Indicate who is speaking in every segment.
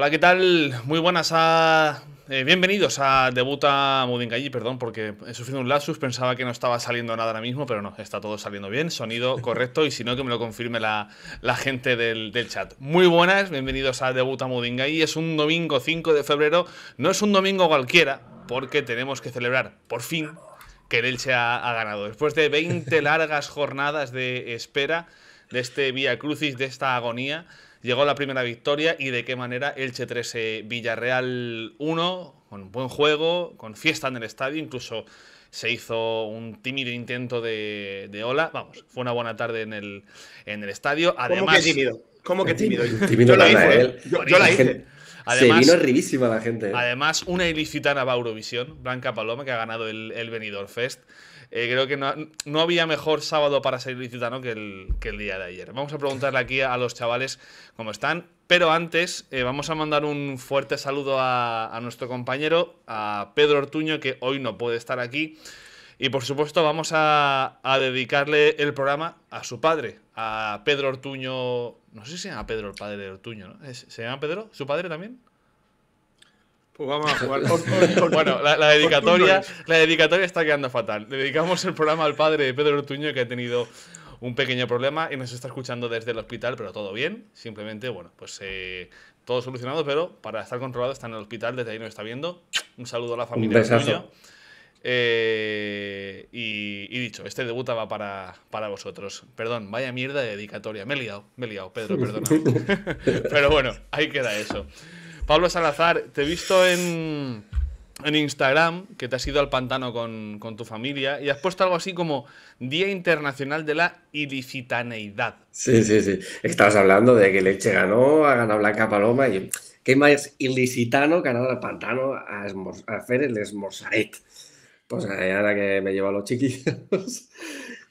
Speaker 1: Hola, ¿qué tal? Muy buenas a... Eh, bienvenidos a Debuta Mudingayi, perdón, porque he sufrido un lapsus, pensaba que no estaba saliendo nada ahora mismo, pero no, está todo saliendo bien, sonido correcto, y si no, que me lo confirme la, gente del, chat. Muy buenas, bienvenidos a Debuta Mudingayi, es un domingo 5 de febrero, no es un domingo cualquiera, porque tenemos que celebrar, por fin, que el Elche ha, ganado. Después de 20 largas jornadas de espera, de este Vía Crucis, de esta agonía, llegó la primera victoria y de qué manera Elche 13 eh, Villarreal 1, con buen juego, con fiesta en el estadio, incluso se hizo un tímido intento de, de ola. Vamos, fue una buena tarde en el, en el estadio. Además, ¿Cómo que tímido? ¿Cómo que tímido? yo la hice. ¿eh? se vino la gente. ¿eh? Además, una ilicitana va a Eurovisión, Blanca Paloma, que ha ganado el, el Benidorm Fest. Eh, creo que no, había mejor sábado para ser visitado que el, que el día de ayer. Vamos a preguntarle aquí a los chavales cómo están. Pero antes, eh, vamos a mandar un fuerte saludo a, nuestro compañero, a Pedro Ortuño, que hoy no puede estar aquí. Y por supuesto vamos a, a, dedicarle el programa a su padre, a Pedro Ortuño. No sé si se llama Pedro el padre de Ortuño, ¿no? ¿Se llama Pedro? ¿Su padre también? Pues vamos a jugar. bueno, la, dedicatoria, la dedicatoria está quedando fatal. dedicamos el programa al padre de Pedro Ortuño que ha tenido un pequeño problema y nos está escuchando desde el hospital, pero todo bien. Simplemente, bueno, pues eh, todo solucionado, pero para estar controlado está en el hospital, desde ahí nos está viendo. Un saludo a la familia. Ortuño. Eh, y, dicho, este debutaba va para, vosotros. Perdón, vaya mierda de dedicatoria. Me he liado, me he liado, Pedro, perdona. pero bueno, ahí queda eso. Pablo Salazar, te he visto en, Instagram que te has ido al pantano con, tu familia y has puesto algo así como Día Internacional de la Ilicitaneidad.
Speaker 2: Sí, sí, sí.
Speaker 3: Estabas hablando de que Leche ganó, ha ganado Blanca Paloma y qué más ilicitano ganado al pantano a, hacer el esmorzaret. Pues ahora que me llevo a los chiquillos.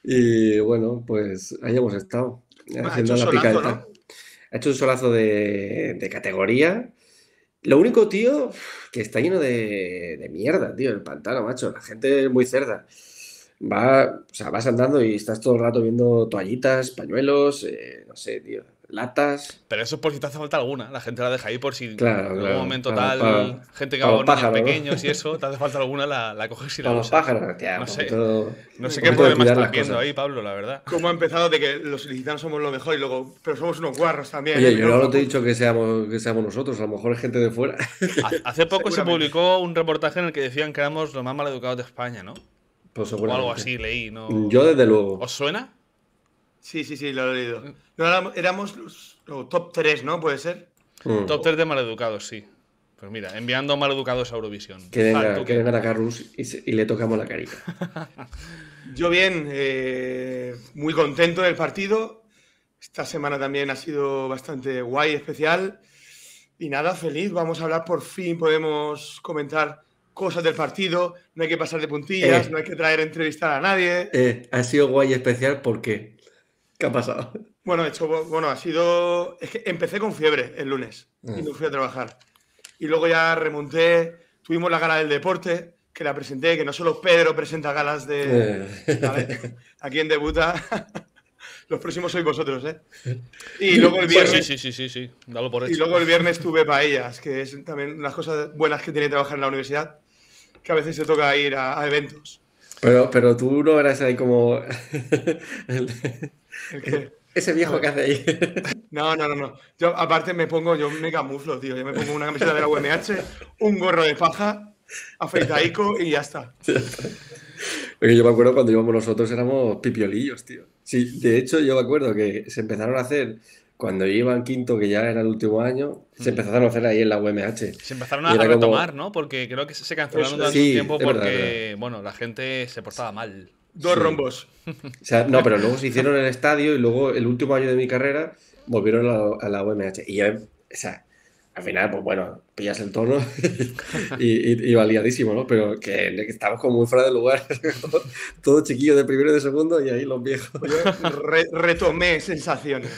Speaker 3: y bueno, pues ahí hemos estado. Haciendo la picadita. Ha hecho un solazo de, de categoría lo único, tío, que está lleno de, mierda, tío, el pantano, macho. La gente es muy cerda. Va, o sea, vas andando y estás todo el rato viendo toallitas, pañuelos, eh, no sé,
Speaker 1: tío latas. Pero eso es por si te hace falta alguna. La gente la deja ahí por si en algún momento tal, gente que va con niños pequeños y eso, te hace falta alguna, la, coges y la usas. Pájaros, pues no, sé,
Speaker 4: no sé qué problema está viendo ahí, Pablo, la verdad. ¿Cómo ha empezado de que los ilicitanos somos lo mejor y luego, pero
Speaker 1: somos unos guarros también? ¿eh? yo no, te he
Speaker 3: dicho que seamos, que seamos nosotros, a lo mejor es gente de fuera.
Speaker 1: Hace poco se publicó un reportaje en el que decían que éramos los más mal educados de España, ¿no?
Speaker 3: Pues o algo así, leí, ¿no? Yo desde luego. ¿Os
Speaker 1: suena? Sí, sí, sí, lo he leído. Eh. éramos los, top 3, ¿no? ¿Puede ser? Mm. Top 3 de maleducados, sí. Pues mira, enviando maleducados a Eurovisión. Que venga, que venga
Speaker 3: a y, le tocamos la
Speaker 1: carita.
Speaker 4: Yo bien, eh, muy contento del partido. Esta semana también ha sido bastante guay, especial. Y nada, feliz. Vamos a hablar por fin, podemos comentar cosas del partido. No hay que pasar de puntillas, eh. no hay que traer entrevistar a nadie.
Speaker 3: ha sido guay especial porque ¿Qué ha pasado?
Speaker 4: Bueno, hecho, bueno, ha sido. Es que empecé con fiebre el lunes y no mm. fui a trabajar. Y luego ya remonté, tuvimos la gala del deporte, que la presenté, que no solo Pedro presenta galas de.
Speaker 2: Eh.
Speaker 4: Aquí en debuta. Los próximos sois vosotros, ¿eh?
Speaker 1: Y luego el viernes. sí, sí, sí, sí, sí. Dalo por hecho. Y luego el
Speaker 4: viernes tuve paellas, que es también unas cosas buenas que tiene trabajar en la universidad, que a veces se toca ir a, eventos.
Speaker 3: Pero, pero tú no eras ahí como
Speaker 4: Eh, ese viejo que hace ahí. No, no, no, no. Yo aparte me pongo, yo me camuflo, tío. Yo me pongo una camiseta de la UMH, un gorro de paja, afeitaico y ya está.
Speaker 3: Porque yo me acuerdo cuando íbamos nosotros éramos pipiolillos, tío. Sí, de hecho yo me acuerdo que se empezaron a hacer cuando yo iba en quinto, que ya era el último año, se empezaron a hacer ahí en la UMH. Se empezaron a, retomar,
Speaker 1: ¿no? Porque creo que se cancelaron durante un tiempo porque, bueno, la gente se portaba mal. Dos rombos.
Speaker 2: no, pero luego se
Speaker 3: hicieron en el estadio y luego el último año de mi carrera volvieron a la, UMH. Y yo, o sea, al final, pues bueno, pillas el tono y, y, ¿no? Pero que, que estamos como muy fuera de lugar, todo chiquillo de primero y de segundo y ahí los viejos.
Speaker 4: retomé
Speaker 3: sensaciones.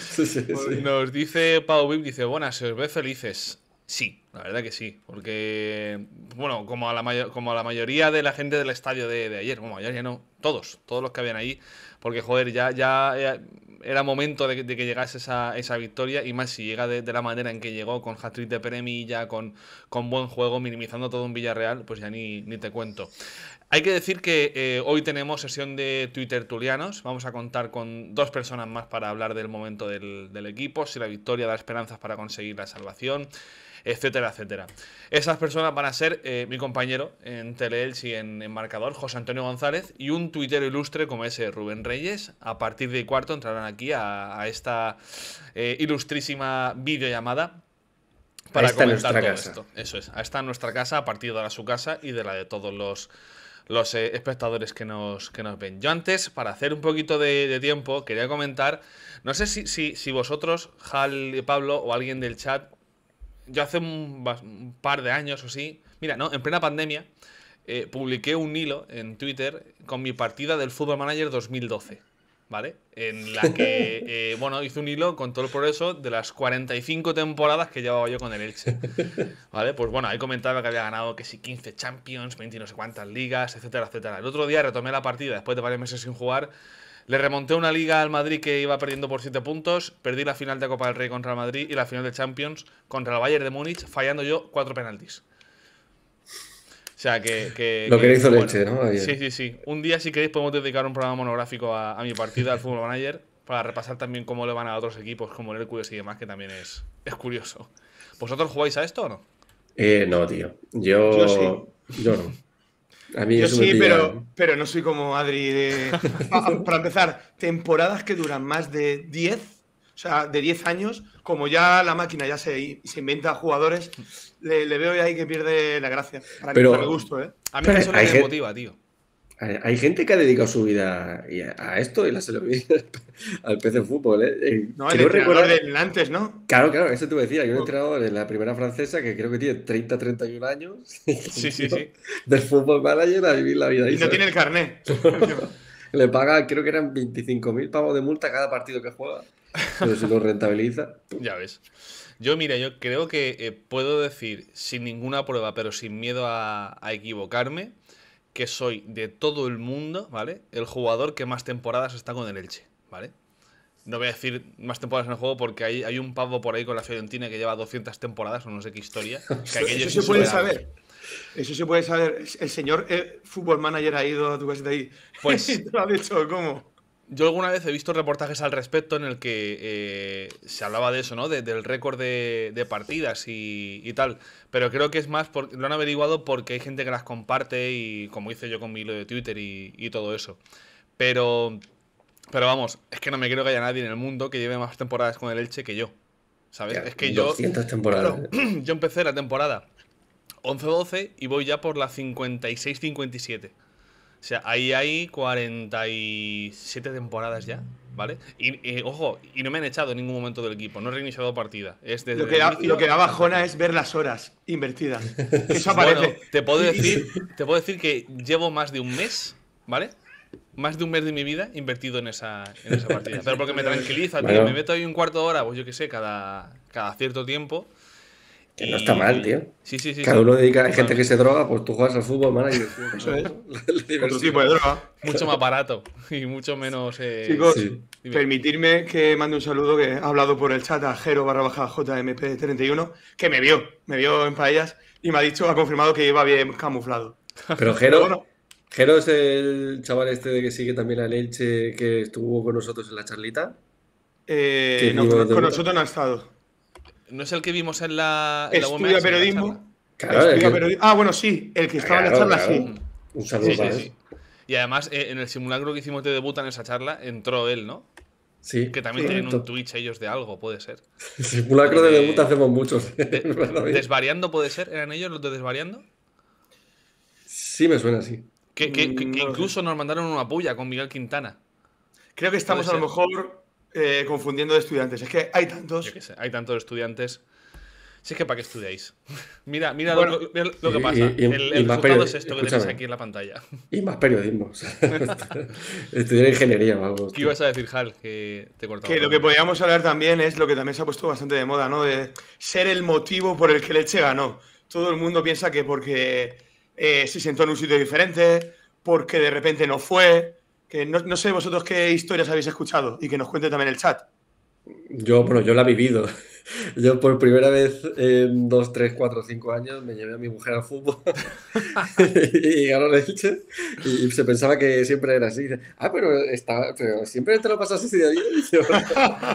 Speaker 1: Nos dice Pau dice, buenas, se ve felices. Sí, la verdad que sí, porque, bueno, como a la, como a la mayoría de la gente del estadio de, ayer, bueno, ayer ya no, todos, todos los que habían ahí, porque, joder, ya, ya eh, era, momento de, que llegase esa, victoria, y más si llega de, la manera en que llegó, con hat de Peremilla, con, con buen juego, minimizando todo un Villarreal, pues ya ni, te cuento. Hay que decir que eh, hoy tenemos sesión de Twitter Tulianos, vamos a contar con dos personas más para hablar del momento del, del equipo, si la victoria da esperanzas para conseguir la salvación etcétera, etcétera. Esas personas van a ser eh, mi compañero en Teleelch y en, Marcador, José Antonio González, y un tuitero ilustre como ese Rubén Reyes. A partir de cuarto entrarán aquí a, esta eh, ilustrísima videollamada para comentar todo esto. Eso es, está nuestra casa, a partir de la su casa y de la de todos los eh, espectadores que nos, que nos ven. Yo antes, para hacer un poquito de, tiempo, quería comentar, no sé si, si, si vosotros, Hal, Pablo o alguien del chat yo hace un, par de años o sí, mira, no, en plena pandemia, eh, publiqué un hilo en Twitter con mi partida del Football Manager 2012, ¿vale? En la que, eh, bueno, hice un hilo con todo el progreso de las 45 temporadas que llevaba yo con el Elche, ¿vale? Pues bueno, ahí comentaba que había ganado que sí 15 Champions, 20 no sé cuántas ligas, etcétera, etcétera. El otro día retomé la partida después de varios meses sin jugar le remonté una liga al Madrid que iba perdiendo por 7 puntos. Perdí la final de Copa del Rey contra el Madrid y la final de Champions contra el Bayern de Múnich, fallando yo cuatro penaltis. O sea que. Lo que, le hizo leche, ¿no? Sí, sí, sí. Un día, si queréis, podemos dedicar un programa monográfico a, mi partida al Fútbol Manager para repasar también cómo le van a otros equipos como el Hércules y demás, que también es, es curioso. ¿Vosotros jugáis a esto o no?
Speaker 3: Eh, no, tío. Yo. Yo Yo no yo sí, pero, ¿eh?
Speaker 1: pero no soy como Adri.
Speaker 4: Para empezar, temporadas que duran más de 10, o sea, de 10 años, como ya la máquina ya se, inventa inventa jugadores, le, veo ahí que pierde la gracia. Para pero, mí, para ¿eh? A mí eso me motiva, tío.
Speaker 3: Hay gente que ha dedicado su vida a esto y la se lo al de Fútbol. ¿eh? eh no, el entrenador ¿no? Claro, claro, eso te voy a Hay un oh. entrenador en la primera francesa que creo que tiene 30, 31 años. Sí, sí, Del fútbol manager a vivir la vida. Y no tiene el carnet. Le paga, creo que eran 25.000 pavos de multa cada partido que juega. Pero si lo rentabiliza.
Speaker 1: Ya ves. Yo, mira, yo creo que eh, puedo decir sin ninguna prueba, pero sin miedo a equivocarme que soy de todo el mundo, ¿vale? El jugador que más temporadas está con el Elche, ¿vale? No voy a decir más temporadas en el juego porque hay, hay un pavo por ahí con la Fiorentina que lleva 200 temporadas o no sé qué historia. eso se puede saber. Eso se puede saber. El señor el eh, Fútbol Manager ha ido, casa de ahí. Pues. lo ha dicho, ¿cómo? Yo alguna vez he visto reportajes al respecto en el que eh, se hablaba de eso, ¿no? del récord de, partidas y, tal. Pero creo que es más, por, lo han averiguado porque hay gente que las comparte y como hice yo con mi hilo de Twitter y, todo eso. Pero, pero vamos, es que no me creo que haya nadie en el mundo que lleve más temporadas con el Elche que yo. ¿Sabes? es que 200 yo... temporadas. yo empecé la temporada 11-12 y voy ya por la 56-57. O sea, ahí hay 47 temporadas ya, ¿vale? Y, ojo, y no me han echado en ningún momento del equipo, no he reiniciado partida. Es desde lo, que da, lo bajona
Speaker 4: es ver las horas invertidas. Eso aparece. te, puedo decir,
Speaker 1: te puedo decir que llevo más de un mes, ¿vale? más de un mes de mi vida invertido en esa, en esa partida. Pero porque me tranquiliza, me meto ahí un cuarto de hora, pues yo qué sé, cada, cada cierto tiempo. Que no está mal, tío. Sí, sí, sí. Cada uno dedica a gente que
Speaker 3: se droga, pues tú juegas al fútbol, manager. Eso es.
Speaker 1: Otro tipo de droga. Mucho más barato y mucho menos. Eh, Chicos,
Speaker 4: permitirme que mande un saludo que ha hablado por el chat a Jero barra baja JMP31, que me vio, me vio en paellas y me ha dicho, ha confirmado que iba bien camuflado.
Speaker 3: Pero Jero. es el chaval este de que sigue también la leche que estuvo con
Speaker 1: nosotros en la charlita. Eh, con nosotros no ha estado. ¿No es el que vimos en la. En la periodismo.
Speaker 4: Claro, periodismo. Ah, bueno, sí, el que estaba en la charla, sí. Un saludo sí, sí, Sí.
Speaker 1: Y además, eh, en el simulacro que hicimos de debut en esa charla, entró él, ¿no? Sí. Que también tienen un Twitch ellos de algo, puede ser. Simulacro de, debut
Speaker 3: hacemos muchos. desvariando
Speaker 1: puede ser, ¿eran ellos los de Desvariando?
Speaker 3: Sí, me suena así.
Speaker 1: Que, mm, incluso nos mandaron una puya con Miguel Quintana. Creo que estamos a lo mejor eh, confundiendo de estudiantes. Es que hay tantos. Yo que sé, hay tantos estudiantes. Si es que para qué estudiáis. mira, mira lo, que pasa. el, es esto que tenéis aquí en la pantalla.
Speaker 3: Y más periodismo. estudiar ingeniería, vamos. ¿Qué ibas
Speaker 4: a decir, Hal? Que te Que lo que podíamos hablar también es lo que también se ha puesto bastante de moda, ¿no? De ser el motivo por el que Leche ganó. Todo el mundo piensa que porque eh, se sentó en un sitio diferente, porque de repente no fue, que no, no sé vosotros qué historias habéis escuchado y que nos cuente también el chat.
Speaker 3: Yo, bueno, yo la he vivido. Yo por primera vez en 2, 3, 4, 5 años me llevé a mi mujer al fútbol y ganó el Elche y, se pensaba que siempre era así. Ah, pero, está, siempre te lo pasas así de bien.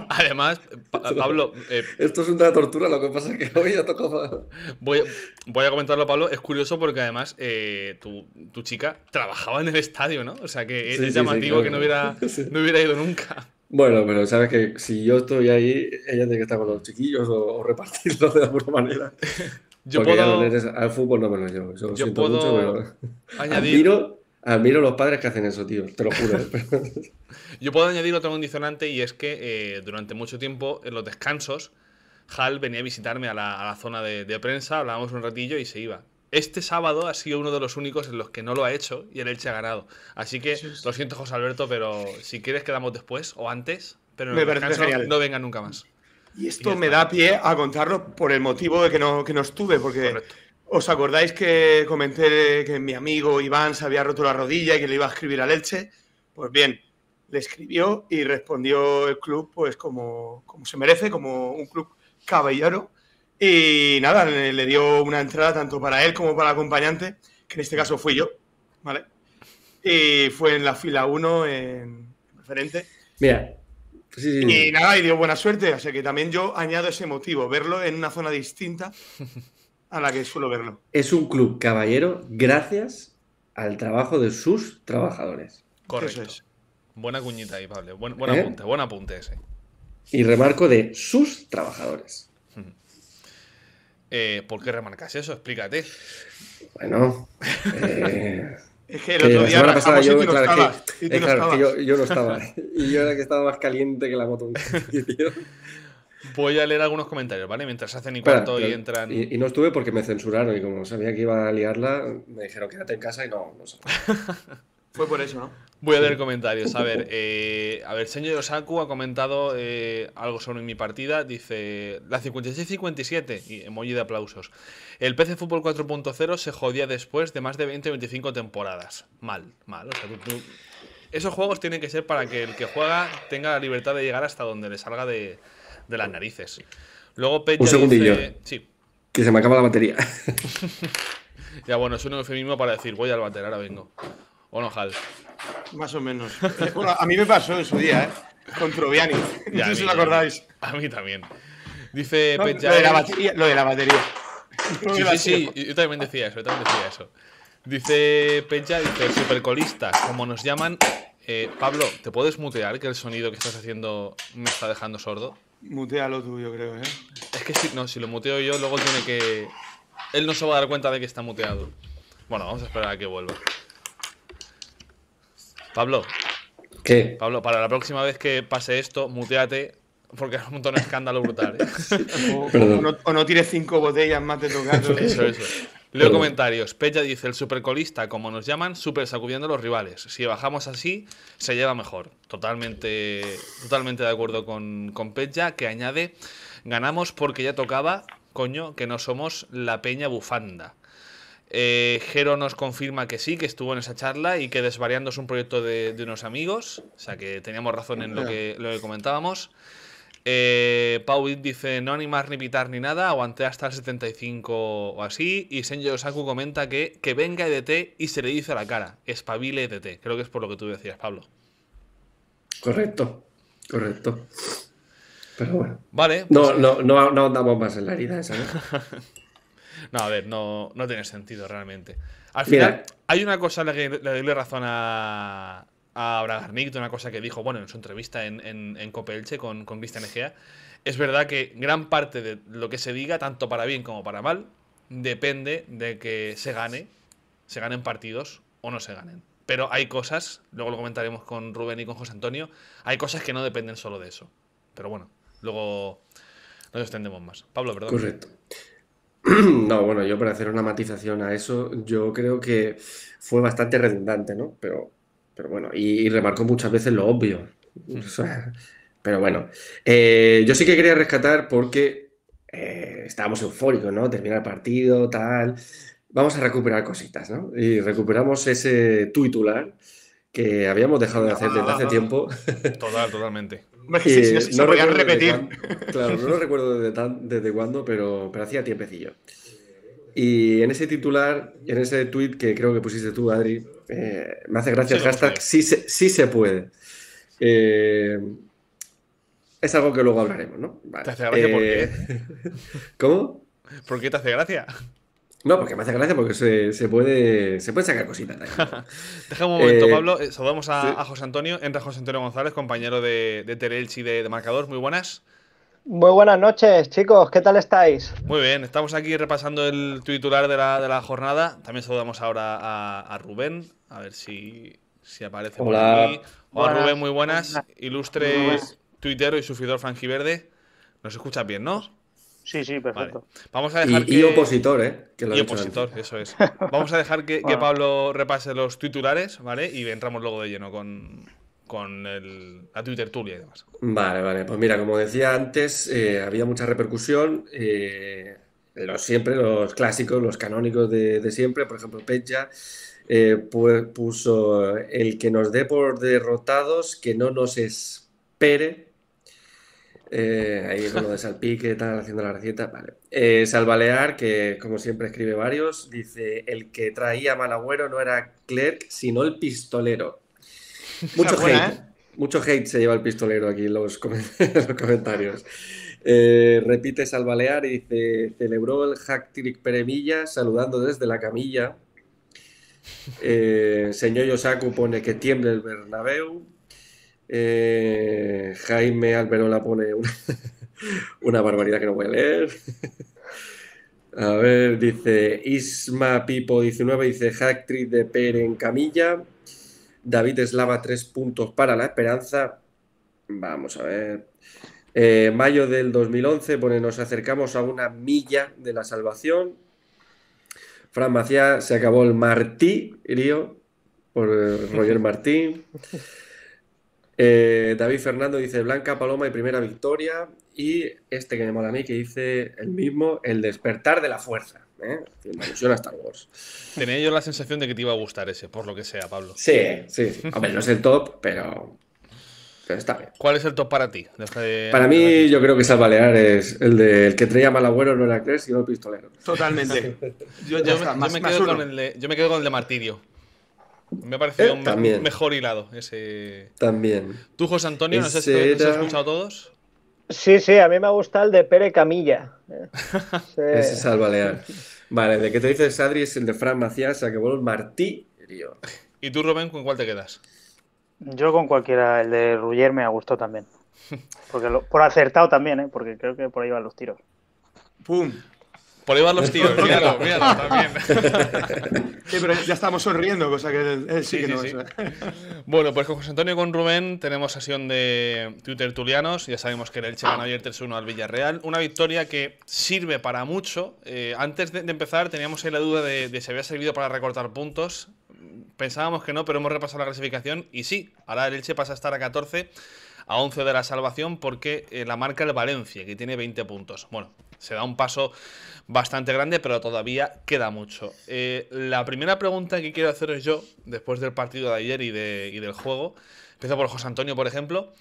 Speaker 3: Además, Pablo...
Speaker 1: Eh, esto es una tortura, lo que pasa es que hoy ya tocó... Voy, voy a comentarlo, Pablo. Es curioso porque además eh, tu, tu, chica trabajaba en el estadio, ¿no? O sea que es llamativo que no hubiera, no hubiera ido nunca.
Speaker 3: Bueno, pero sabes que si yo estoy ahí, ella tiene que estar con los chiquillos o, repartirlo de alguna manera. Yo puedo... Eres, al fútbol no me lo llevo. Yo, puedo mucho, pero... añadir... Admiro, los padres que hacen eso, tío. Te lo
Speaker 1: juro.
Speaker 2: ¿eh?
Speaker 1: yo puedo añadir otro condicionante y es que eh, durante mucho tiempo, en los descansos, Hal venía a visitarme a la, zona de prensa, hablábamos un ratillo y se iba este sábado ha sido uno de los únicos en los que no lo ha hecho y el Elche ha ganado. Así que lo siento, José Alberto, pero si quieres quedamos después o antes, pero no venga nunca más.
Speaker 4: Y esto me da pie a contarlo por el motivo de que no, que no estuve, porque os acordáis que comenté que mi amigo Iván se había roto la rodilla y que le iba a escribir al Elche. Pues bien, le escribió y respondió el club pues como, como se merece, como un club caballero y nada, le dio una entrada tanto para él como para el acompañante, que en este caso fui yo, ¿vale? Y fue en la fila uno en referente. Mira. Pues y nada, y dio buena suerte, Así que también yo añado ese motivo, verlo en una zona distinta a la que suelo verlo.
Speaker 3: Es un club caballero gracias al trabajo de sus trabajadores.
Speaker 4: Correcto.
Speaker 1: Buena cuñita ahí, Pablo. Buen, buen ¿Eh? apunte, buen apunte ese. Y
Speaker 3: remarco de sus trabajadores.
Speaker 1: Eh, ¿Por qué remarcas eso? Explícate. Bueno. Eh, es que el otro día yo, no estaba. y yo era que estaba más caliente que la moto. Voy a leer algunos comentarios, ¿vale? Mientras hacen y cuarto y entran. Y,
Speaker 3: no estuve porque me censuraron y como sabía que iba a liarla,
Speaker 1: me dijeron quédate en casa y no, no sé. Fue por eso, ¿no? Voy a leer comentarios. A ver, eh, a ver, señor Osaku ha comentado eh, algo sobre mi partida. Dice la 56-57 y emoji de aplausos. El PC Fútbol 4.0 se jodía después de más de 20-25 temporadas. Mal, mal. Esos juegos tienen que ser para que el que juega tenga la libertad de llegar hasta donde le salga de, las narices. Luego Peña Que
Speaker 3: se me acaba la batería.
Speaker 1: ya bueno, es un eufemismo para decir voy al bater, ahora vengo. ¿O no, Más o menos. bueno, a mí me pasó en su día, ¿eh? Con Troviani. no sé si lo acordáis. A mí también. Dice lo, de la batería, sí, sí, yo también decía eso, yo también decía eso. Dice Pecha, dice, supercolista, como nos llaman, eh, Pablo, ¿te puedes mutear que el sonido que estás haciendo me está dejando sordo? Mutealo tú, yo creo, ¿eh? Es que si, no, si lo muteo yo, luego tiene que... Él no se va a dar cuenta de que está muteado. Bueno, vamos a esperar a que vuelva. Pablo. Pablo, para la próxima vez que pase esto, muteate, porque es un montón de escándalo brutal. ¿eh? o, no, tires cinco botellas más de tu gato. Leo comentarios. Peya dice: el supercolista, como nos llaman, super sacudiendo a los rivales. Si bajamos así, se lleva mejor. Totalmente, totalmente de acuerdo con, con que añade: ganamos porque ya tocaba, coño, que no somos la Peña bufanda. Eh, Jero nos confirma que sí, que estuvo en esa charla y que Desvariando es un proyecto de, unos amigos. O sea que teníamos razón en lo que, lo comentábamos. Eh, dice: No animar ni pitar ni nada, aguanté hasta el 75 o así. Y Senjo Osaku comenta que, que venga EDT y se le dice a la cara: Espabile EDT. Creo que es por lo que tú decías, Pablo.
Speaker 3: Correcto, correcto. Pero bueno.
Speaker 1: Vale. no, pues, no, no,
Speaker 3: no andamos más en la herida esa,
Speaker 1: ¿no? No, a ver, no, tiene sentido realmente. Al final, hay una cosa que le doy razón a, a Bragarnik, una cosa que dijo, bueno, en su entrevista en, en, Copelche con, con Cristian Egea. Es verdad que gran parte de lo que se diga, tanto para bien como para mal, depende de que se gane, se ganen partidos o no se ganen. Pero hay cosas, luego lo comentaremos con Rubén y con José Antonio, hay cosas que no dependen solo de eso. Pero bueno, luego nos extendemos más. Pablo, perdón. Correcto.
Speaker 3: No, bueno, yo para hacer una matización a eso, yo creo que fue bastante redundante, ¿no? Pero, pero bueno, y, remarcó muchas veces lo obvio. Mm. pero bueno, eh, yo sí que quería rescatar porque eh, estábamos eufóricos, ¿no? Termina el partido, tal. Vamos a recuperar cositas, ¿no? Y recuperamos ese titular que habíamos dejado de hacer desde hace tiempo. Total, totalmente. No, sí, sí, claro, no lo recuerdo desde, cuándo, pero, hacía tiempecillo. Y en ese titular, en ese tweet que creo que pusiste tú, Adri, eh, me hace gracia el hashtag sí se, sí se puede. Eh, es algo que luego hablaremos, ¿no? ¿Te hace gracia eh,
Speaker 1: ¿Cómo? ¿Por qué te hace gracia?
Speaker 3: No, porque me hace gracia porque se, puede, se puede sacar cositas.
Speaker 1: Deja un momento, eh, Pablo. Eh, saludamos a, José Antonio. Entra José Antonio González, compañero de, de Terelchi de, de Marcador. Muy buenas.
Speaker 5: Muy buenas noches, chicos. ¿Qué tal estáis?
Speaker 1: Muy bien, estamos aquí repasando el titular de la, jornada. También saludamos ahora a, Rubén, a ver si, si aparece por aquí. Hola, Rubén, muy buenas. Ilustre tuitero y sufridor franjiverde. Nos escuchas bien, ¿no? Sí, sí, perfecto. Vamos a dejar y, que... y opositor, ¿eh? y opositor, eso es. Vamos a dejar que, Pablo repase los titulares, ¿vale? Y entramos luego de lleno con, el, la Twitter Tulia y demás.
Speaker 3: Vale, vale. Pues mira, como decía antes, eh, había mucha repercusión. Eh, los siempre, los clásicos, los canónicos de, siempre, por ejemplo, Pecha. Eh, puso el que nos dé por derrotados, que no nos espere eh, ahí es lo de salpique, tal, haciendo la receta. Vale. Eh, Salvalear, que como siempre escribe varios, dice: El que traía Malagüero no era Clerc, sino el pistolero. Mucho hate. ¿eh? Mucho hate se lleva el pistolero aquí en los, comentarios. repite Salvalear y dice: Celebró el hack trick Peremilla saludando desde la camilla. señor Yosaku pone que tiemble el Bernabeu. Eh, Jaime Alberola pone una, barbaridad que no voy a leer. A ver, dice Isma Pipo 19, dice Hacktrick de Per en camilla. David Eslava, tres puntos para la esperanza. Vamos a ver. Eh, mayo del 2011 pone nos acercamos a una milla de la salvación. Fran Maciá se acabó el Martí, Río, por eh, Roger Martín. Eh, David Fernando dice Blanca Paloma y primera victoria. Y este que me mola a mí, que dice el mismo, el despertar de la fuerza. ¿eh? Me Star Wars.
Speaker 1: Tenía yo la sensación de que te iba a gustar ese, por lo que sea, Pablo. Sí, sí.
Speaker 3: hombre, no es el top, pero, está bien.
Speaker 1: ¿Cuál es el top para ti? para mí,
Speaker 3: yo creo que es el es el del que traía Malagüero
Speaker 1: no era Cres, sino el pistolero. Totalmente. yo me quedo con el de Martirio. Me ha parecido eh, mejor hilado ese. También. Tú, José Antonio, no sé si has escuchado todos.
Speaker 5: Sí, sí, a mí me ha gustado el de Pere Camilla. Eh.
Speaker 1: Ese es
Speaker 3: al Vale, de qué te dices Adri es
Speaker 6: el de Fran Macías, a que vuelve martirio. ¿Y tú, Rubén, con cuál te quedas? Yo con cualquiera. El de Ruller me ha gustado también. Porque por acertado también, eh, porque creo que por ahí van los tiros. ¡Pum! Por ahí van los tíos. míralo, míralo
Speaker 4: también. sí, pero ya estamos sonriendo, cosa que él, sí, ¿eh?
Speaker 1: Bueno, pues con José Antonio y con Rubén tenemos sesión de Twitter Tulianos. Ya sabemos que el Elche ganó ayer 3-1 al Villarreal. Una victoria que sirve para mucho. Eh, antes de, empezar teníamos ahí la duda de, si había servido para recortar puntos. Pensábamos que no, pero hemos repasado la clasificación y sí, ahora el Elche pasa a estar a 14 a 11 de la salvación porque eh, la marca el Valencia, que tiene 20 puntos. Bueno, se da un paso bastante grande, pero todavía queda mucho. Eh, la primera pregunta que quiero haceros yo, después del partido de ayer y, de, del juego, empiezo por José Antonio, por ejemplo.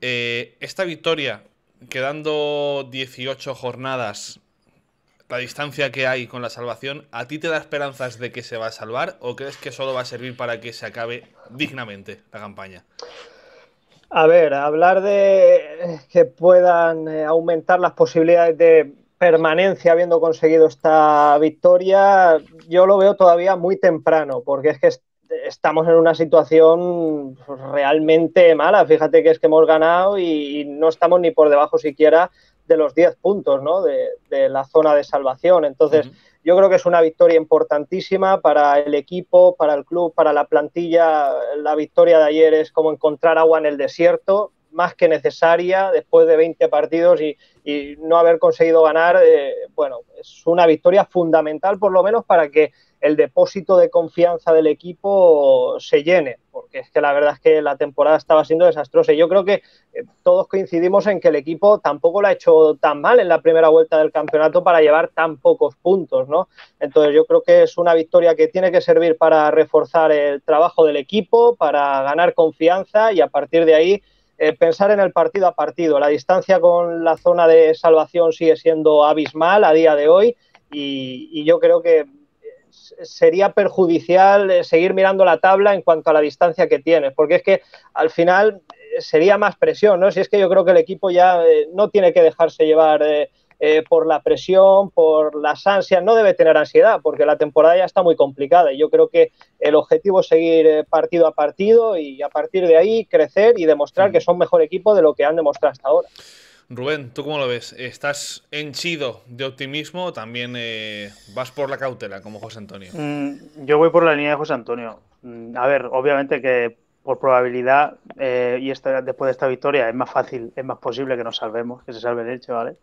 Speaker 1: Eh, esta victoria, quedando 18 jornadas, la distancia que hay con la salvación, ¿a ti te da esperanzas de que se va a salvar o crees que solo va a servir para que se acabe dignamente la campaña?
Speaker 5: A ver, hablar de eh, que puedan eh, aumentar las posibilidades de permanencia habiendo conseguido esta victoria, yo lo veo todavía muy temprano, porque es que estamos en una situación realmente mala. Fíjate que es que hemos ganado y no estamos ni por debajo siquiera de los 10 puntos, De, la zona de salvación. Entonces, yo creo que es una victoria importantísima para el equipo, para el club, para la plantilla. La victoria de ayer es como encontrar agua en el desierto, más que necesaria después de 20 partidos y, no haber conseguido ganar. Eh, bueno, es una victoria fundamental por lo menos para que el depósito de confianza del equipo se llene, porque es que la verdad es que la temporada estaba siendo desastrosa. Y yo creo que eh, todos coincidimos en que el equipo tampoco lo ha hecho tan mal en la primera vuelta del campeonato para llevar tan pocos puntos, ¿no? Entonces yo creo que es una victoria que tiene que servir para reforzar el trabajo del equipo, para ganar confianza y a partir de ahí eh, pensar en el partido a partido. La distancia con la zona de salvación sigue siendo abismal a día de hoy y yo creo que sería perjudicial eh, seguir mirando la tabla en cuanto a la distancia que tienes, porque es que al final eh, sería más presión, ¿no? Si es que yo creo que el equipo ya eh, no tiene que dejarse llevar por la presión, por las ansias, no debe tener ansiedad, porque la temporada ya está muy complicada y yo creo que el objetivo es seguir partido a partido y a partir de ahí crecer y demostrar mm. que son mejor equipo de lo que han demostrado hasta ahora.
Speaker 1: Rubén, ¿tú cómo lo ves? ¿Estás henchido de optimismo o también eh, vas por la cautela como José Antonio?
Speaker 6: Mm, yo voy por la línea de José Antonio. Mm, a ver, obviamente que por probabilidad eh, y después de esta victoria es más fácil, es más posible que nos salvemos, que se salve el hecho, ¿vale?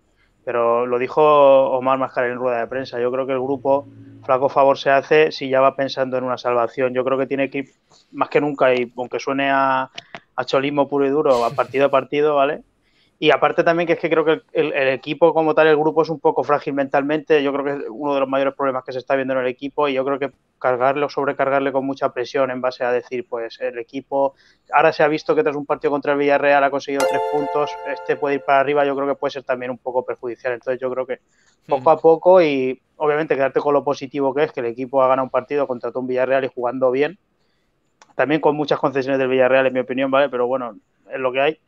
Speaker 6: Pero lo dijo Omar Mascarell en rueda de prensa. Yo creo que el grupo flaco favor se hace si ya va pensando en una salvación. Yo creo que tiene que ir más que nunca, y aunque suene a, a cholismo puro y duro, a partido a partido, ¿vale? Y aparte también que es que creo que el, equipo como tal, el grupo es un poco frágil mentalmente. Yo creo que es uno de los mayores problemas que se está viendo en el equipo y yo creo que cargarle o sobrecargarle con mucha presión en base a decir, pues el equipo ahora se ha visto que tras un partido contra el Villarreal ha conseguido tres puntos, este puede ir para arriba, yo creo que puede ser también un poco perjudicial. Entonces yo creo que poco hmm. a poco y obviamente quedarte con lo positivo que es que el equipo ha ganado un partido contra un Villarreal y jugando bien. También con muchas concesiones del Villarreal, en mi opinión, ¿vale? Pero bueno, es lo que hay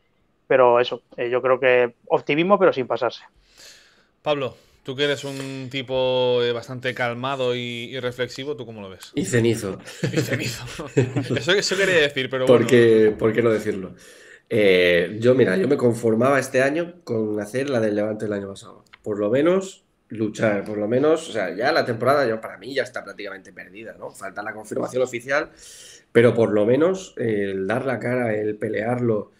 Speaker 6: pero eso, eh, yo creo que optimismo, pero sin pasarse.
Speaker 1: Pablo, tú que eres un tipo eh, bastante calmado y, reflexivo, ¿tú cómo lo ves? Y cenizo. y cenizo. Eso, quería decir, pero ¿Por
Speaker 3: bueno. ¿Por qué no decirlo? Eh, yo, mira, yo me conformaba este año con hacer la del Levante el año pasado. Por lo menos luchar, por lo menos, o sea, ya la temporada yo, para mí ya está prácticamente perdida, ¿no? Falta la confirmación oficial, pero por lo menos el dar la cara, el pelearlo,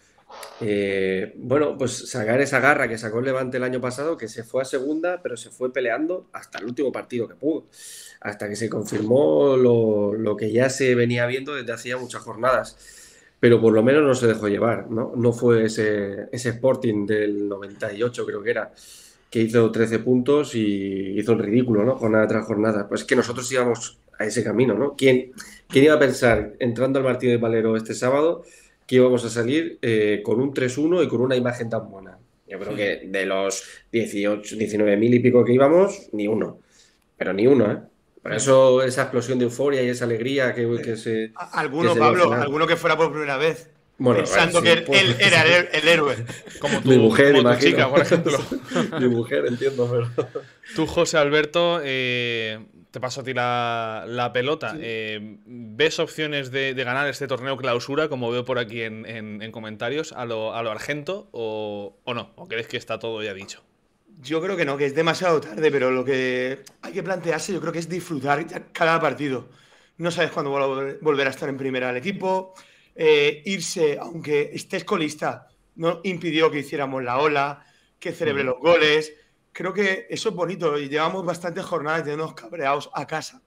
Speaker 3: eh, bueno, pues sacar esa garra que sacó el Levante el año pasado, que se fue a segunda, pero se fue peleando hasta el último partido que pudo, hasta que se confirmó lo, que ya se venía viendo desde hacía muchas jornadas pero por lo menos no se dejó llevar, ¿no? No fue ese, ese, Sporting del 98, creo que era, que hizo 13 puntos y hizo un ridículo, ¿no? Jornada tras jornada. Pues que nosotros íbamos a ese camino, ¿no? ¿Quién, iba a pensar, entrando al partido de Valero este sábado, que íbamos a salir eh, con un 3-1 y con una imagen tan buena. Yo creo que de los 18, 19 mil y pico que íbamos, ni uno. Pero ni uno, ¿eh? Por eso esa explosión de euforia y esa alegría que, se. Alguno, Pablo, alguno
Speaker 4: que fuera por primera vez. Bueno, pensando que él era el, héroe. Como tu, Mi mujer, imagino. chica, por ejemplo. Mi mujer,
Speaker 1: entiendo, pero. Tú, José Alberto, eh, te paso a ti la, pelota. Eh, ¿Ves opciones de, ganar este torneo clausura, como veo por aquí en, comentarios, a lo, a argento o, no? ¿O crees que está todo ya dicho?
Speaker 4: Yo creo que no, que es demasiado tarde, pero lo que hay que plantearse yo creo que es disfrutar cada partido. No sabes cuándo volver a estar en primera al equipo, eh, irse, aunque estés colista, no impidió que hiciéramos la ola, que celebre mm. los goles creo que eso es bonito y llevamos bastantes jornadas de cabreados a casa.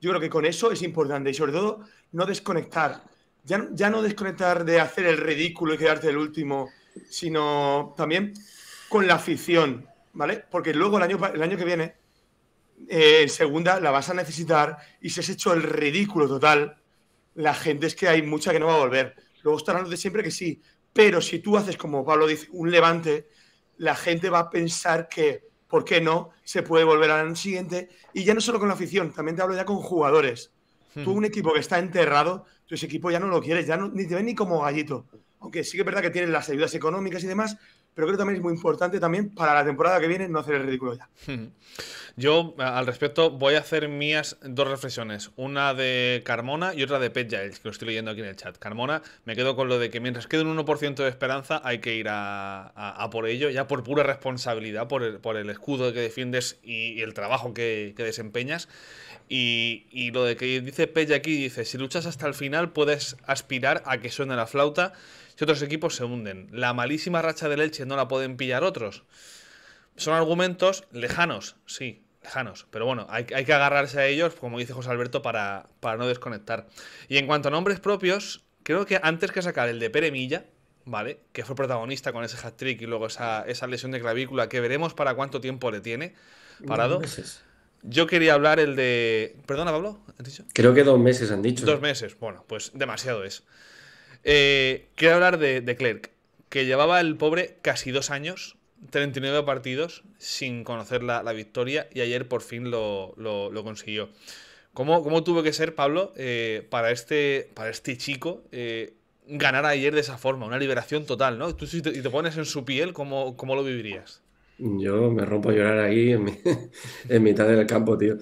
Speaker 4: Yo creo que con eso es importante y sobre todo no desconectar. Ya, ya no desconectar de hacer el ridículo y quedarte el último, sino también con la afición, ¿vale? Porque luego el año, el año que viene, eh, en segunda, la vas a necesitar y si has hecho el ridículo total, la gente es que hay mucha que no va a volver. Luego estarán los de siempre que sí, pero si tú haces, como Pablo dice, un levante la gente va a pensar que, ¿por qué no? Se puede volver al año siguiente. Y ya no solo con la afición, también te hablo ya con jugadores. Tú, hmm. un equipo que está enterrado, tu ese equipo ya no lo quieres, ya ni te ven ni como gallito. Aunque sí que es verdad que tienen las ayudas económicas y demás, pero creo que también es muy importante también para la temporada que viene no hacer el ridículo ya.
Speaker 1: Yo eh, al respecto voy a hacer mías dos reflexiones, una de Carmona y otra de Pet que lo estoy leyendo aquí en el chat. Carmona, me quedo con lo de que mientras quede un 1% de esperanza hay que ir a, por ello, ya por pura responsabilidad, por el, por el escudo que defiendes y, el trabajo que, desempeñas. Y, lo de que dice Pella aquí, dice, si luchas hasta el final puedes aspirar a que suene la flauta si otros equipos se hunden. La malísima racha del Elche no la pueden pillar otros. Son argumentos lejanos, sí, lejanos. Pero bueno, hay, que agarrarse a ellos, como dice José Alberto, para, para no desconectar. Y en cuanto a nombres propios, creo que antes que sacar el de Pere Milla, ¿vale? Que fue protagonista con ese hat-trick y luego esa, esa, lesión de clavícula que veremos para cuánto tiempo le tiene parado. Yo quería hablar el de... Perdona, Pablo, ¿has
Speaker 3: dicho? Creo que dos meses han dicho. Dos
Speaker 1: meses, bueno, pues demasiado es. Eh, quiero hablar de, de que llevaba el pobre casi dos años 39 partidos sin conocer la, victoria y ayer por fin lo, consiguió. ¿Cómo, tuvo que ser, Pablo, eh, este, para, este, chico eh, ganar ayer de esa forma? Una liberación total, ¿no? Tú si te, pones en su piel, ¿cómo, lo vivirías?
Speaker 3: Yo me rompo a llorar ahí en, en mitad del campo, tío.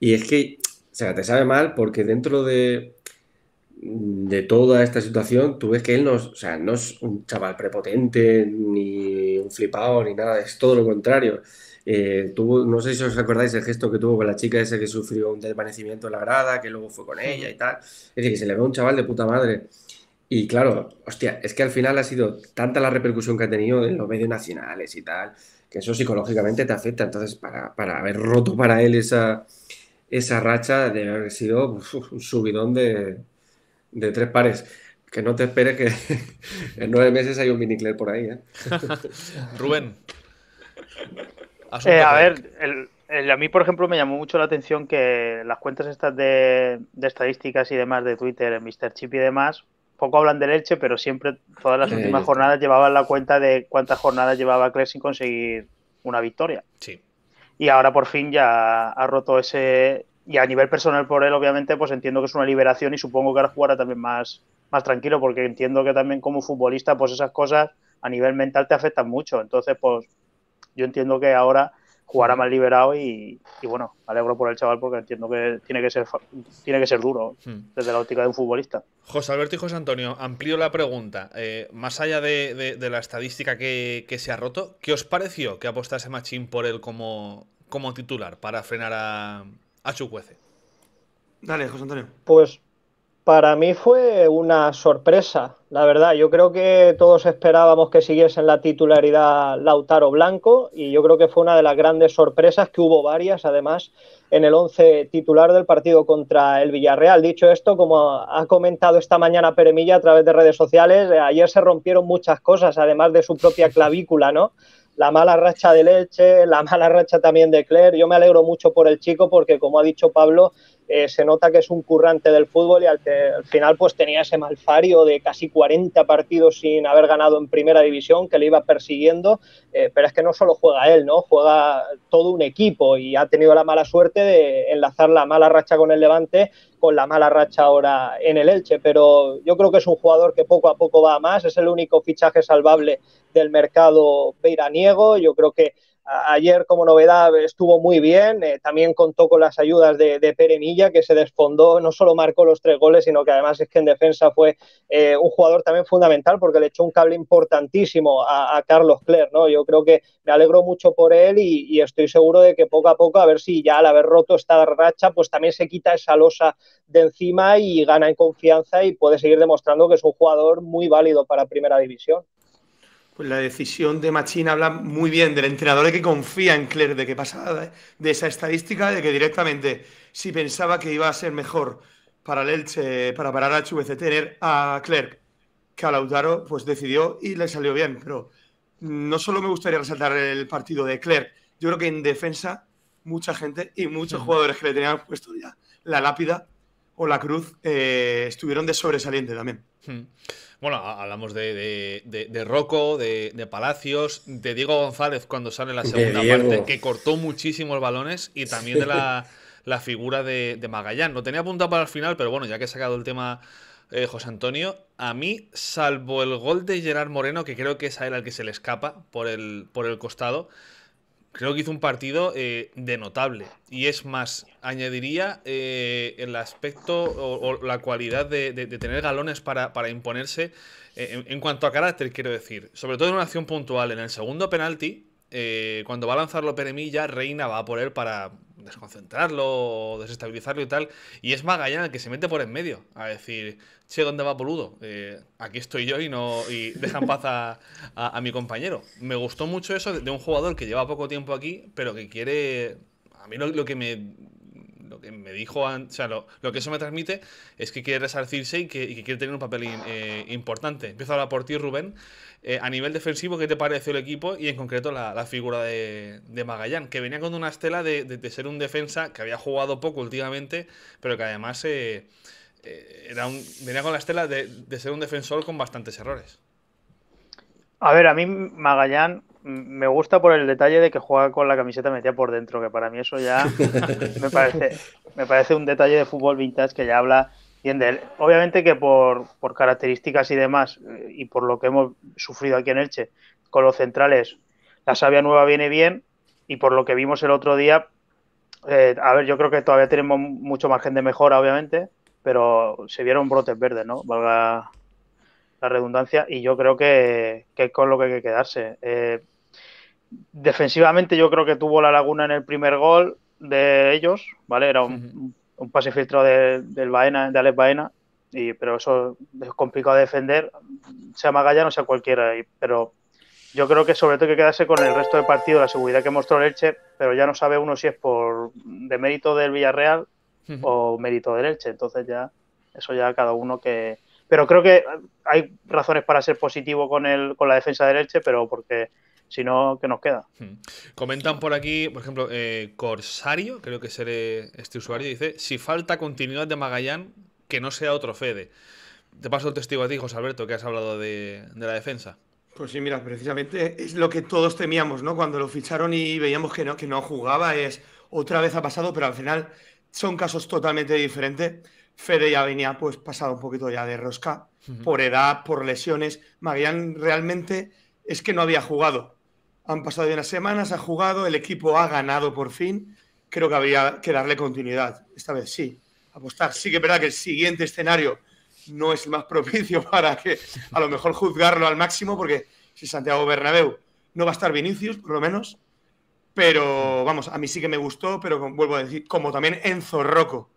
Speaker 3: Y es que, o sea, te sabe mal porque dentro de, de toda esta situación, tú ves que él no, o sea, no es un chaval prepotente, ni un flipado, ni nada, es todo lo contrario. Eh, tuvo, no sé si os acordáis el gesto que tuvo con la chica esa que sufrió un desvanecimiento en la grada, que luego fue con ella y tal. Es decir, que se le ve un chaval de puta madre. Y claro, hostia, es que al final ha sido tanta la repercusión que ha tenido en los medios nacionales y tal, que eso psicológicamente te afecta. Entonces, para, haber roto para él esa, esa racha, de haber sido un subidón de, de tres pares. Que no te esperes que en nueve meses hay un minicler por ahí. ¿eh?
Speaker 1: Rubén.
Speaker 6: Eh, a ver, a mí, por ejemplo, me llamó mucho la atención que las cuentas estas de, estadísticas y demás de Twitter, Mr. Chip y demás, poco hablan de leche pero siempre, todas las eh, últimas jornadas, llevaban la cuenta de cuántas jornadas llevaba Claire sin conseguir una victoria. Sí. Y ahora por fin ya ha roto ese, y a nivel personal por él, obviamente, pues entiendo que es una liberación y supongo que ahora jugará también más, más tranquilo, porque entiendo que también como futbolista, pues esas cosas a nivel mental te afectan mucho. Entonces, pues yo entiendo que ahora jugará más liberado y, bueno, alegro por el chaval porque entiendo que tiene que ser tiene que ser duro hmm. desde la óptica de un futbolista.
Speaker 1: José Alberto y José Antonio, amplío la pregunta. Eh, más allá de, la estadística que, que, se ha roto, ¿qué os pareció que apostase Machín por él como, como titular para frenar a, a su
Speaker 5: Dale, José Antonio. Pues para mí fue una sorpresa, la verdad. Yo creo que todos esperábamos que siguiesen la titularidad Lautaro Blanco y yo creo que fue una de las grandes sorpresas, que hubo varias además, en el once titular del partido contra el Villarreal. Dicho esto, como ha comentado esta mañana Peremilla a través de redes sociales, eh, ayer se rompieron muchas cosas, además de su propia clavícula, ¿no? la mala racha de leche, la mala racha también de Claire. Yo me alegro mucho por el chico porque, como ha dicho Pablo, eh, se nota que es un currante del fútbol y al, final pues tenía ese malfario de casi 40 partidos sin haber ganado en primera división que le iba persiguiendo, eh, pero es que no solo juega él, ¿no? Juega todo un equipo y ha tenido la mala suerte de enlazar la mala racha con el Levante con la mala racha ahora en el Elche, pero yo creo que es un jugador que poco a poco va a más, es el único fichaje salvable del mercado peiraniego, yo creo que Ayer, como novedad, estuvo muy bien. Eh, también contó con las ayudas de, de que se desfondó. No solo marcó los tres goles, sino que además es que en defensa fue eh, un jugador también fundamental porque le echó un cable importantísimo a, Carlos Cler. ¿no? Yo creo que me alegro mucho por él y, estoy seguro de que poco a poco, a ver si ya al haber roto esta racha, pues también se quita esa losa de encima y gana en confianza y puede seguir demostrando que es un jugador muy válido para Primera División.
Speaker 4: Pues la decisión de Machín habla muy bien del entrenador que confía en Claire de que pasaba de esa estadística, de que directamente si pensaba que iba a ser mejor para el Elche, para parar a HVC, tener a Clerc que a Lautaro, pues decidió y le salió bien. Pero no solo me gustaría resaltar el partido de Clerc, yo creo que en defensa mucha gente y muchos jugadores que le tenían puesto ya la lápida o la cruz eh, estuvieron de sobresaliente también.
Speaker 1: Hmm. Bueno, hablamos de, de, de, de Rocco, de, Palacios, de Diego González cuando sale la segunda parte, que cortó muchísimos balones, y también de la, figura de, Magallán. Lo tenía apuntado para el final, pero bueno, ya que he sacado el tema eh, José Antonio, a mí, salvo el gol de Gerard Moreno, que creo que es a él al que se le escapa por el, por el costado, creo que hizo un partido eh, de notable. Y es más, añadiría eh, el aspecto o, la cualidad de, tener galones para, imponerse eh, en, cuanto a carácter, quiero decir. Sobre todo en una acción puntual. En el segundo penalti, eh, cuando va a lanzarlo Peremilla, Reina va a por él para desconcentrarlo o desestabilizarlo y tal. Y es Magallán el que se mete por en medio a decir, che, ¿dónde va boludo? Eh, aquí estoy yo y no y deja paz a, mi compañero. Me gustó mucho eso de un jugador que lleva poco tiempo aquí, pero que quiere... A mí lo, que me lo que me dijo, o sea, lo, que eso me transmite es que quiere resarcirse y que, quiere tener un papel eh, importante. Empiezo a hablar por ti, Rubén. Eh, a nivel defensivo, ¿qué te pareció el equipo? Y en concreto la, figura de, de, Magallán, que venía con una estela de, ser un defensa que había jugado poco últimamente, pero que además eh, eh, venía con la estela de ser un defensor con bastantes errores.
Speaker 6: A ver, a mí Magallán mm, me gusta por el detalle de que juega con la camiseta metida por dentro, que para mí eso ya me parece, me parece un detalle de fútbol vintage que ya habla Obviamente que por, características y demás, y por lo que hemos sufrido aquí en Elche, con los centrales, la savia nueva viene bien, y por lo que vimos el otro día, eh, a ver, yo creo que todavía tenemos mucho margen de mejora, obviamente, pero se vieron brotes verdes, ¿no? Valga la redundancia, y yo creo que, es con lo que hay que quedarse. Eh, defensivamente yo creo que tuvo la laguna en el primer gol de ellos, ¿vale? Era un, un pase filtrado de, del Baena, de Alex Baena, y, pero eso es complicado de defender, sea o sea cualquiera, pero yo creo que sobre todo hay que quedarse con el resto del partido, la seguridad que mostró el pero ya no sabe uno si es por de mérito del Villarreal o mérito del Elche, entonces ya eso ya cada uno que... Pero creo que hay razones para ser positivo con, el, con la defensa del Elche, pero porque sino no, nos queda? Hmm.
Speaker 1: Comentan por aquí, por ejemplo, eh, Corsario, creo que seré este usuario, dice, si falta continuidad de Magallán, que no sea otro Fede. Te paso el testigo a ti, José Alberto, que has hablado de, la defensa.
Speaker 4: Pues sí, mira, precisamente es lo que todos temíamos, ¿no? Cuando lo ficharon y veíamos que no, que no jugaba, es otra vez ha pasado, pero al final son casos totalmente diferentes. Fede ya venía pues pasado un poquito ya de rosca, por edad, por lesiones. Magallán realmente es que no había jugado han pasado bien unas semanas, ha jugado, el equipo ha ganado por fin. Creo que habría que darle continuidad. Esta vez sí, apostar. Sí que es verdad que el siguiente escenario no es el más propicio para que a lo mejor juzgarlo al máximo, porque si Santiago Bernabéu no va a estar Vinicius, por lo menos. Pero vamos, a mí sí que me gustó, pero vuelvo a decir, como también Enzo Rocco,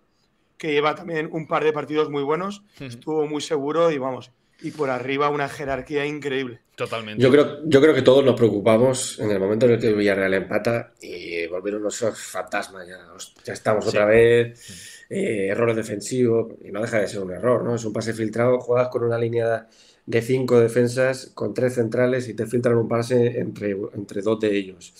Speaker 4: que lleva también un par de partidos muy buenos, estuvo muy seguro y vamos, y por arriba una jerarquía increíble. Totalmente. Yo creo,
Speaker 3: yo creo que todos nos preocupamos en el momento en el que Villarreal empata y volvieron unos fantasmas, ya, estamos otra vez, eh, errores defensivos, y no deja de ser un error, ¿no? Es un pase filtrado, juegas con una línea de cinco defensas, con tres centrales y te filtran un pase entre, entre dos de ellos.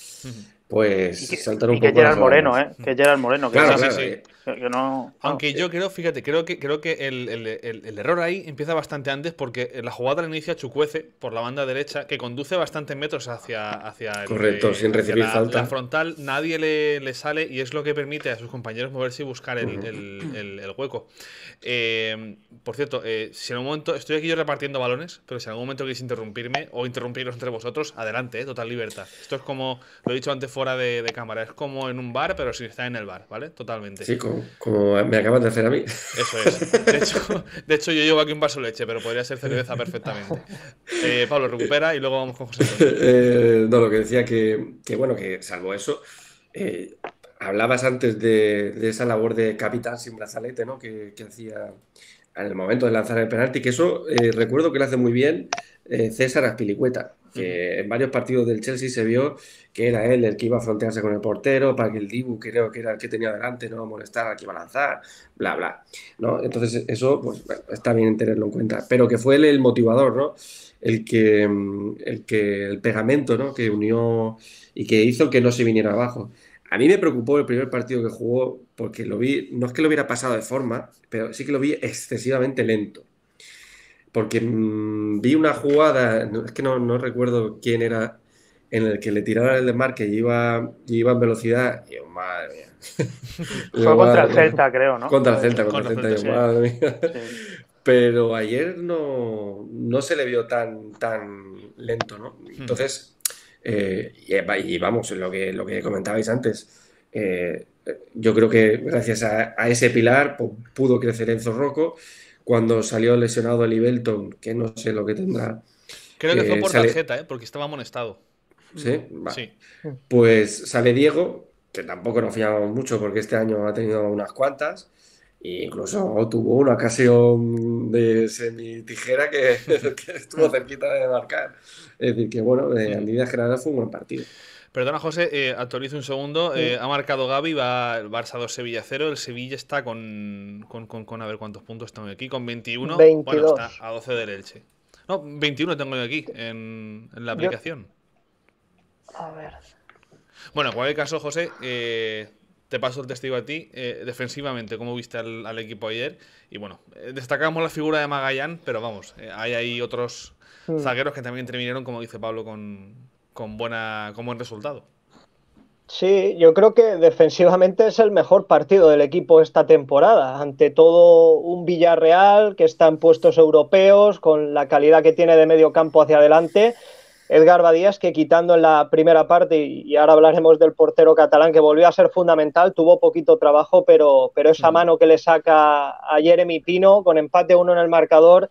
Speaker 3: Pues que, saltar un y poco. Que al Moreno, ¿eh? Que al Moreno, que claro, claro, sí, sí. Eh.
Speaker 6: no, Aunque
Speaker 1: yo creo, fíjate, creo que, creo que el, el, el, error ahí empieza bastante antes porque la jugada la inicia Chucuece por la banda derecha, que conduce bastantes metros hacia, hacia Correcto, eh, sin recibir La, frontal nadie le, le, sale y es lo que permite a sus compañeros moverse y buscar el, hueco. Eh, por cierto, eh, si en algún momento estoy aquí yo repartiendo balones, pero si en algún momento queréis interrumpirme o interrumpiros entre vosotros, adelante, total libertad. Esto es como, lo he dicho antes fuera de, cámara, es como en un bar, pero si está en el bar, ¿vale? Totalmente. Sí,
Speaker 3: como, me acabas de hacer a mí.
Speaker 1: Eso es. De hecho, de hecho, yo llevo aquí un vaso de leche, pero podría ser cerveza perfectamente. Eh, Pablo, recupera y luego vamos con José.
Speaker 3: Eh, no, lo que decía que, bueno, que salvo eso, eh, hablabas antes de, esa labor de capitán sin brazalete, ¿no? Que, que, hacía en el momento de lanzar el penalti, que eso recuerdo que lo hace muy bien César Aspilicueta que en varios partidos del Chelsea se vio que era él el que iba a frontearse con el portero, para que el Dibu creo que era el que tenía delante, no molestar al que iba a lanzar, bla, bla. ¿no? Entonces eso pues, está bien tenerlo en cuenta, pero que fue él el motivador, ¿no? el, que, el que el pegamento que unió y que hizo que no se viniera abajo. A mí me preocupó el primer partido que jugó porque lo vi, no es que lo hubiera pasado de forma, pero sí que lo vi excesivamente lento porque mm, vi una jugada, es que no, recuerdo quién era, en el que le tiraron el desmarque y iba, y iba en velocidad. Y madre mía. Fue contra Celta, creo, ¿no? Contra Celta, contra, Celta, yo, madre mía. Pero ayer no, no, se le vio tan, tan lento, ¿no? Hmm. Entonces, eh, y, vamos, lo que, lo que comentabais antes, eh, yo creo que gracias a, ese pilar pues, pudo crecer Enzo Rocco cuando salió lesionado el Ibelton, que no sé lo que tendrá. Creo que fue eh, por tarjeta,
Speaker 1: eh, porque estaba amonestado. ¿Sí? Va.
Speaker 3: Pues sale Diego, que tampoco nos fiábamos mucho porque este año ha tenido unas cuantas. E incluso tuvo una ocasión de semitijera que, que estuvo
Speaker 1: cerquita de marcar.
Speaker 3: Es decir, que bueno, eh, en línea general fue un buen partido.
Speaker 1: Perdona, José, eh, actualizo un segundo. Eh, ha marcado Gaby, va el Barça 2, Sevilla 0. El Sevilla está con, con, a ver cuántos puntos tengo aquí, con 21. Bueno, está a 12 del Elche. No, 21 tengo yo aquí en, la aplicación. A ver. Bueno, en cualquier caso, José, eh, te paso el testigo a ti. defensivamente, como viste al, equipo ayer? Y bueno, destacamos la figura de Magallán, pero vamos, hay ahí otros mm. zagueros que también terminaron, como dice Pablo, con, con, buena, buen resultado.
Speaker 5: Sí, yo creo que defensivamente es el mejor partido del equipo esta temporada. Ante todo un Villarreal que está en puestos europeos, con la calidad que tiene de medio campo hacia adelante. Edgar Badías, que quitando en la primera parte, y ahora hablaremos del portero catalán, que volvió a ser fundamental, tuvo poquito trabajo, pero, pero esa mano que le saca a Jeremy Pino, con empate uno en el marcador,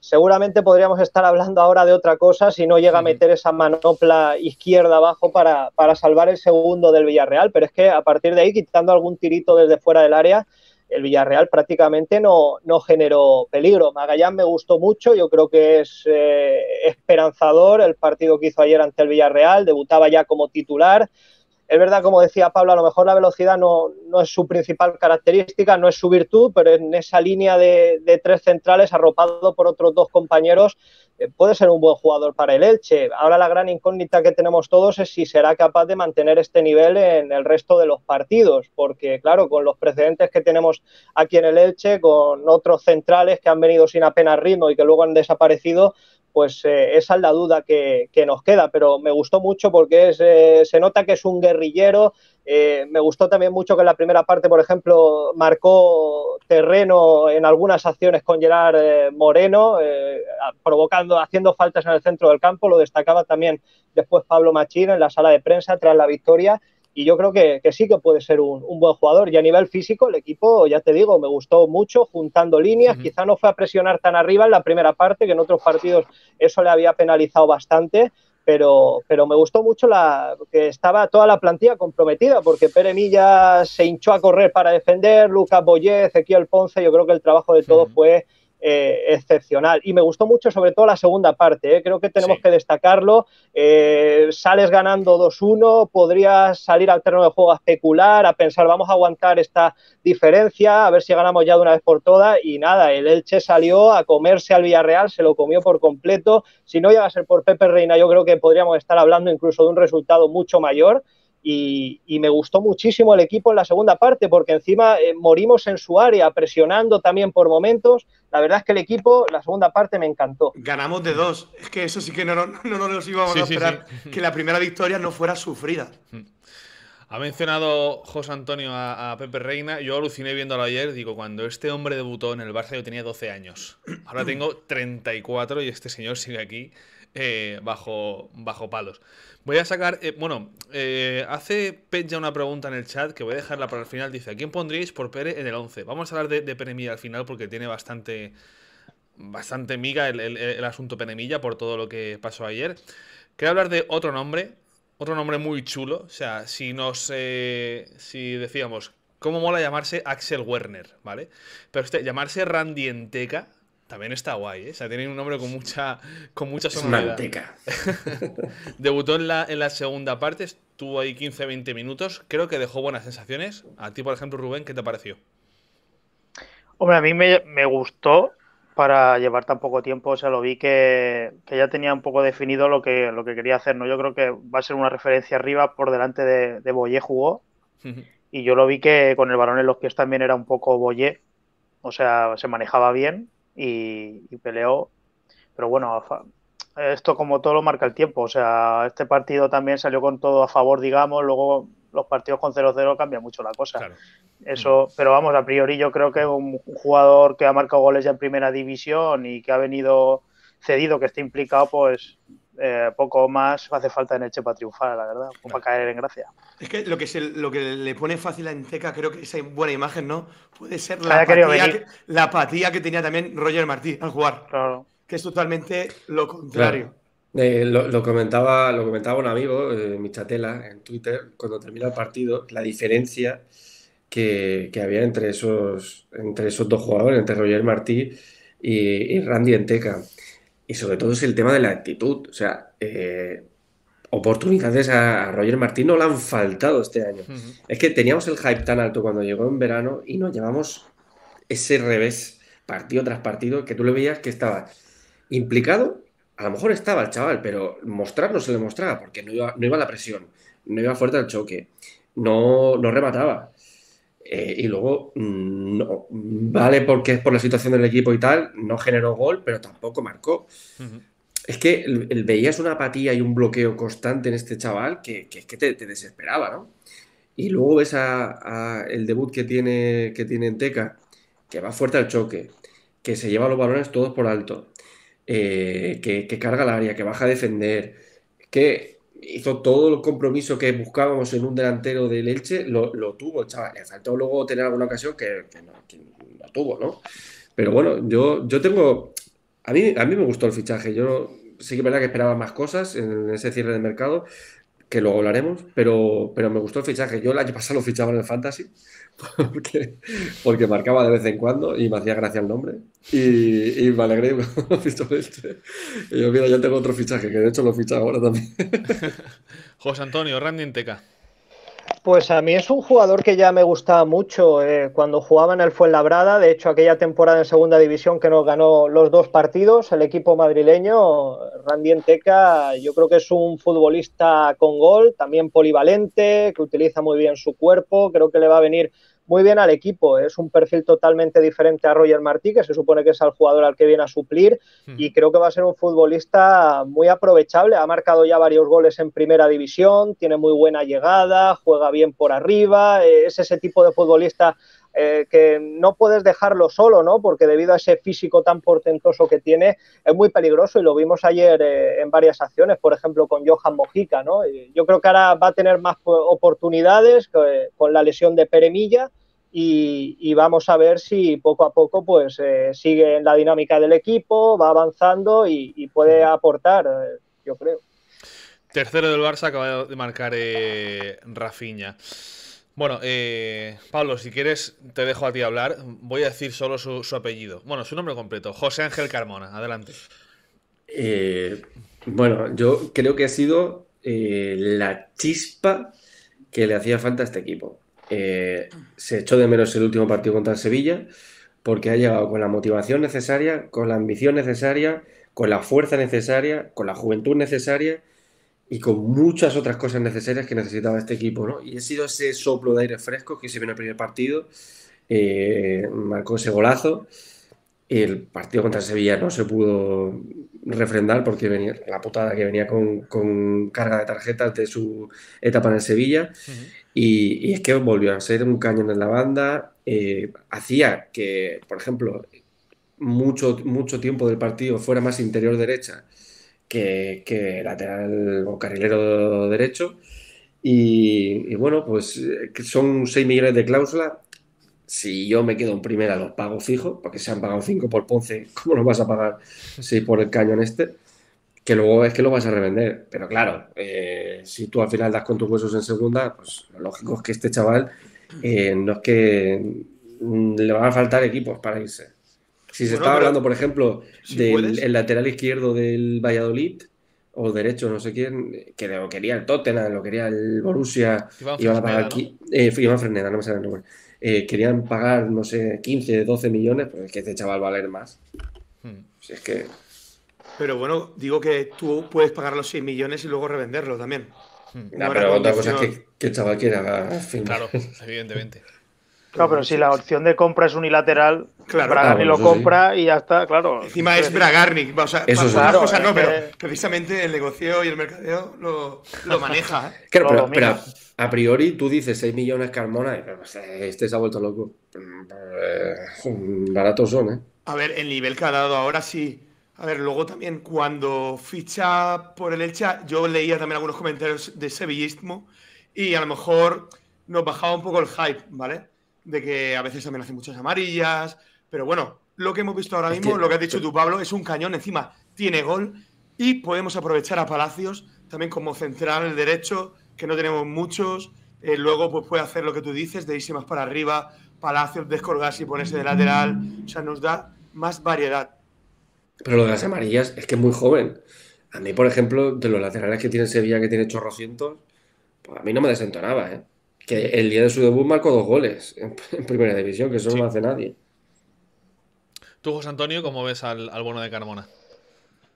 Speaker 5: seguramente podríamos estar hablando ahora de otra cosa si no llega a meter esa manopla izquierda abajo para, salvar el segundo del Villarreal, pero es que a partir de ahí, quitando algún tirito desde fuera del área, el Villarreal prácticamente no, generó peligro. Magallán me gustó mucho, yo creo que es eh, esperanzador el partido que hizo ayer ante el Villarreal, debutaba ya como titular, es verdad, como decía Pablo, a lo mejor la velocidad no, es su principal característica, no es su virtud, pero en esa línea de, tres centrales, arropado por otros dos compañeros, eh, puede ser un buen jugador para el Elche. Ahora la gran incógnita que tenemos todos es si será capaz de mantener este nivel en el resto de los partidos, porque claro, con los precedentes que tenemos aquí en el Elche, con otros centrales que han venido sin apenas ritmo y que luego han desaparecido, pues eh, esa es la duda que, nos queda, pero me gustó mucho porque eh, se nota que es un guerrillero. Eh, me gustó también mucho que en la primera parte, por ejemplo, marcó terreno en algunas acciones con Gerard Moreno, provocando, haciendo faltas en el centro del campo. Lo destacaba también después Pablo Machín en la sala de prensa tras la victoria y yo creo que, sí que puede ser un, buen jugador. Y a nivel físico, el equipo, ya te digo, me gustó mucho, juntando líneas. Quizá no fue a presionar tan arriba en la primera parte, que en otros partidos eso le había penalizado bastante. Pero, pero me gustó mucho la, que estaba toda la plantilla comprometida, porque Pere Milla se hinchó a correr para defender, Lucas Boyé, Ezequiel Ponce, yo creo que el trabajo de todos fue eh, excepcional. Y me gustó mucho, sobre todo, la segunda parte. ¿eh? Creo que tenemos que destacarlo. Eh, sales ganando 2-1, podrías salir al terreno de juego a especular, a pensar, vamos a aguantar esta diferencia, a ver si ganamos ya de una vez por todas. Y nada, el Elche salió a comerse al Villarreal, se lo comió por completo. Si no llega a ser por Pepe Reina, yo creo que podríamos estar hablando incluso de un resultado mucho mayor. Y, me gustó muchísimo el equipo en la segunda parte, porque encima eh, morimos en su área, presionando también por momentos. La verdad es que el equipo, la segunda parte me encantó. Ganamos de dos.
Speaker 4: Es que eso sí que no, no, no, nos íbamos a esperar que
Speaker 5: la primera victoria no fuera sufrida.
Speaker 1: Ha mencionado José Antonio a, a, Pepe Reina. Yo aluciné viéndolo ayer. Digo, cuando este hombre debutó en el Barça, yo tenía 12 años. Ahora tengo 34 y este señor sigue aquí. Eh, bajo, bajo palos. Voy a sacar, eh, bueno, eh, hace Pet ya una pregunta en el chat que voy a dejarla para el final. Dice, ¿a quién pondríais por Pere en el 11? Vamos a hablar de, Penemilla al final porque tiene bastante, bastante miga el, asunto Penemilla por todo lo que pasó ayer. Quiero hablar de otro nombre, otro nombre muy chulo. O sea, si nos, si decíamos, ¿cómo mola llamarse Axel Werner? ¿Vale? Pero este, llamarse Randy Enteca también está guay, ¿eh? O sea, tiene un nombre con mucha, con mucha sonoridad. Debutó en la, en la segunda parte, estuvo ahí 15-20 minutos. Creo que dejó buenas sensaciones. A ti, por ejemplo, Rubén, ¿qué te pareció?
Speaker 6: Hombre, a mí me, gustó para llevar tan poco tiempo. O sea, lo vi que, ya tenía un poco definido lo que, lo que quería hacer, ¿no? Yo creo que va a ser una referencia arriba por delante de, de Boyé jugó. Y yo lo vi que con el balón en los pies también era un poco Boyé. O sea, se manejaba bien y, peleó. Pero bueno, esto como todo lo marca el tiempo. O sea, este partido también salió con todo a favor, digamos. Luego los partidos con 0-0 cambia mucho la cosa. Eso, pero vamos, a priori yo creo que un jugador que ha marcado goles ya en primera división y que ha venido cedido, que esté implicado, pues eh, poco más hace falta en Che para triunfar, la verdad, claro. para caer en gracia.
Speaker 4: Es que lo que, lo que le pone fácil a Enteca, creo que esa buena imagen, ¿no? Puede ser la, apatía que, tenía también Roger Martí al jugar. Claro. Que es totalmente lo contrario.
Speaker 3: Eh, lo, comentaba, lo comentaba un amigo, eh, Michatela, en Twitter, cuando termina el partido, la diferencia que, había entre esos, entre esos dos jugadores, entre Roger Martí y, y Randy Enteca. Y sobre todo es el tema de la actitud. O sea, eh, oportunidades a, Roger Martín no le han faltado este año. Es que teníamos el hype tan alto cuando llegó en verano y nos llevamos ese revés partido tras partido que tú le veías que estaba implicado. A lo mejor estaba el chaval, pero mostrar no se le mostraba porque no iba, no iba la presión, no iba fuerte al choque, no, no remataba. Eh, y luego, mm, no, vale porque es por la situación del equipo y tal, no generó gol, pero tampoco marcó. Es que el, veías una apatía y un bloqueo constante en este chaval que, que, que te, desesperaba, ¿no? Y luego ves el debut que tiene, que tiene en Teca, que va fuerte al choque, que se lleva los balones todos por alto, eh, que, que, carga el área, que baja a defender, que hizo todo el compromiso que buscábamos en un delantero del Elche, lo, lo tuvo, chaval. Le faltó luego tener alguna ocasión que, que, no, tuvo, ¿no? Pero bueno, yo, yo tengo. A mí, a mí me gustó el fichaje. Yo sí que es verdad que esperaba más cosas en ese cierre de mercado, que luego hablaremos, pero, pero me gustó el fichaje. Yo el año pasado lo fichaba en el Fantasy porque, marcaba de vez en cuando y me hacía gracia el nombre. Y, me alegré este. Y yo, mira, yo tengo otro fichaje, que de hecho lo ficha ahora también.
Speaker 1: José Antonio, Randy Inteca.
Speaker 5: Pues a mí es un jugador que ya me gustaba mucho eh, cuando jugaba en el Fuenlabrada. De hecho, aquella temporada en Segunda División que nos ganó los dos partidos, el equipo madrileño, Randy Enteca, yo creo que es un futbolista con gol, también polivalente, que utiliza muy bien su cuerpo. Creo que le va a venir muy bien al equipo. Es un perfil totalmente diferente a Roger Martí, que se supone que es el jugador al que viene a suplir, hmm. y creo que va a ser un futbolista muy aprovechable. Ha marcado ya varios goles en primera división, tiene muy buena llegada, juega bien por arriba, eh, es ese tipo de futbolista eh, que no puedes dejarlo solo, ¿no? Porque debido a ese físico tan portentoso que tiene, es muy peligroso y lo vimos ayer eh, en varias acciones, por ejemplo, con Johan Mojica, ¿no? yo creo que ahora va a tener más oportunidades con la lesión de Peremilla. Y, y, vamos a ver si poco a poco pues eh, sigue en la dinámica del equipo, va avanzando y, puede mm. aportar, yo creo.
Speaker 1: Tercero del Barça acaba de marcar eh, Rafinha. Bueno, eh, Pablo, si quieres, te dejo a ti hablar. Voy a decir solo su, apellido. Bueno, su nombre completo, José Ángel Carmona. Adelante. Eh,
Speaker 3: bueno, yo creo que ha sido eh, la chispa que le hacía falta a este equipo. se echó de menos el último partido contra Sevilla porque ha llegado con la motivación necesaria, con la ambición necesaria, con la fuerza necesaria, con la juventud necesaria y con muchas otras cosas necesarias que necesitaba este equipo, ¿no? Y ha sido ese soplo de aire fresco que se vio en el primer partido, eh, marcó ese golazo. El partido contra Sevilla no se pudo refrendar porque venía la putada que venía con, con carga de tarjetas de su etapa en el Sevilla. y, es que volvió a ser un cañón en la banda. Eh, hacía que, por ejemplo, mucho, mucho tiempo del partido fuera más interior derecha que, lateral o carrilero derecho. Y, bueno, pues eh, son 6 millones de cláusula. Si yo me quedo en primera, los pago fijos porque se han pagado 5 por Ponce, ¿cómo los vas a pagar si por el cañón este? Que luego es que lo vas a revender. Pero claro, eh, si tú al final das con tus huesos en segunda, pues lo lógico es que este chaval eh, no es que mm, le van a faltar equipos para irse. Si se estaba hablando, por ejemplo, del lateral izquierdo del Valladolid o derecho, no sé quién, que lo quería el Tottenham, lo quería el Borussia, iban a pagar eh, ¿no? me sale el nombre. Eh, querían pagar, no sé, 15, 12 millones, pues es que este chaval va a valer más. Hmm. es que.
Speaker 4: Pero bueno, digo que tú puedes pagar los 6 millones y luego revenderlo también. Hmm. No,
Speaker 3: pero otra cosa es que, el chaval quiera Claro,
Speaker 6: evidentemente. no pero si la opción de compra es unilateral, Claro, lo compra y ya está, claro. Encima es Bragarni. o sea, eso es cosas, no, pero
Speaker 4: precisamente el negocio y el mercadeo lo, maneja. ¿eh?
Speaker 3: pero, a priori tú dices 6 millones Carmona, y, pues, este se ha vuelto loco. Mm, baratos son, ¿eh?
Speaker 4: A ver, el nivel que ha dado ahora sí. A ver, luego también cuando ficha por el Elcha, yo leía también algunos comentarios de sevillismo y a lo mejor nos bajaba un poco el hype, ¿vale? De que a veces también hacen muchas amarillas, pero bueno, lo que hemos visto ahora mismo, lo que has dicho tú, Pablo, es un cañón. Encima tiene gol y podemos aprovechar a Palacios también como central el derecho, que no tenemos muchos. Eh, luego pues puede hacer lo que tú dices, de irse más para arriba, Palacios descolgarse y ponerse de lateral. O sea, nos da más variedad.
Speaker 3: Pero lo de las amarillas es que es muy joven. A mí, por ejemplo, de los laterales que tiene Sevilla, que tiene chorrocientos, pues a mí no me desentonaba, ¿eh? Que el día de su debut marcó dos goles en, primera división, que eso no hace nadie.
Speaker 1: Tú, José Antonio, ¿cómo ves al, bono de Carmona?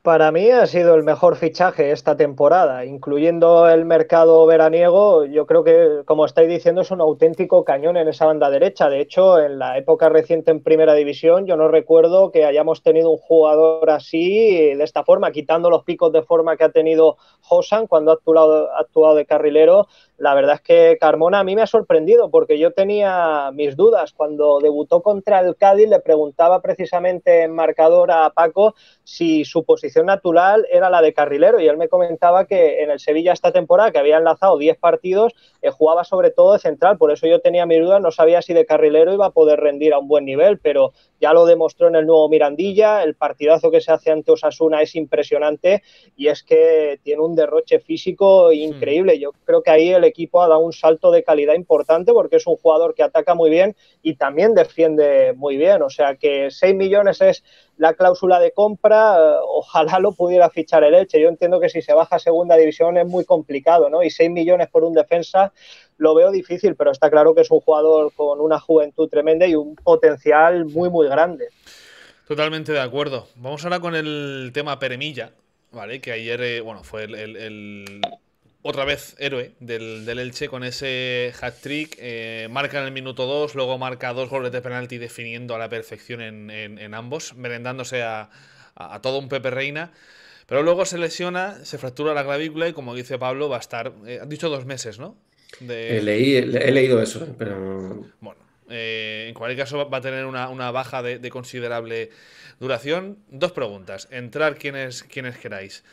Speaker 5: Para mí ha sido el mejor fichaje esta temporada, incluyendo el mercado veraniego. Yo creo que, como estáis diciendo, es un auténtico cañón en esa banda derecha. De hecho, en la época reciente en Primera División, yo no recuerdo que hayamos tenido un jugador así, de esta forma, quitando los picos de forma que ha tenido Hosan cuando ha actuado, ha actuado de carrilero la verdad es que Carmona a mí me ha sorprendido porque yo tenía mis dudas. Cuando debutó contra el Cádiz le preguntaba precisamente en marcador a Paco si su posición natural era la de carrilero y él me comentaba que en el Sevilla esta temporada, que había enlazado 10 partidos, eh, jugaba sobre todo de central. Por eso yo tenía mis dudas, no sabía si de carrilero iba a poder rendir a un buen nivel, pero ya lo demostró en el nuevo Mirandilla, el partidazo que se hace ante Osasuna es impresionante y es que tiene un derroche físico increíble. Yo creo que ahí el equipo ha dado un salto de calidad importante porque es un jugador que ataca muy bien y también defiende muy bien. O sea que 6 millones es la cláusula de compra, eh, ojalá lo pudiera fichar el Elche. Yo entiendo que si se baja a segunda división es muy complicado, ¿no? Y 6 millones por un defensa lo veo difícil, pero está claro que es un jugador con una juventud tremenda y un potencial muy, muy grande.
Speaker 1: Totalmente de acuerdo. Vamos ahora con el tema Peremilla, ¿vale? Que ayer, eh, bueno, fue el otra vez héroe del, del Elche con ese hat-trick. Eh, marca en el minuto 2, luego marca dos goles de penalti definiendo a la perfección en, en, ambos, merendándose a, a, todo un Pepe Reina. Pero luego se lesiona, se fractura la clavícula y como dice Pablo, va a estar, eh, han dicho dos meses, ¿no? he
Speaker 3: leído eso, pero... Bueno,
Speaker 1: eh, en cualquier caso va a tener una, una baja de, considerable duración. Dos preguntas. Entrar quienes, quienes queráis.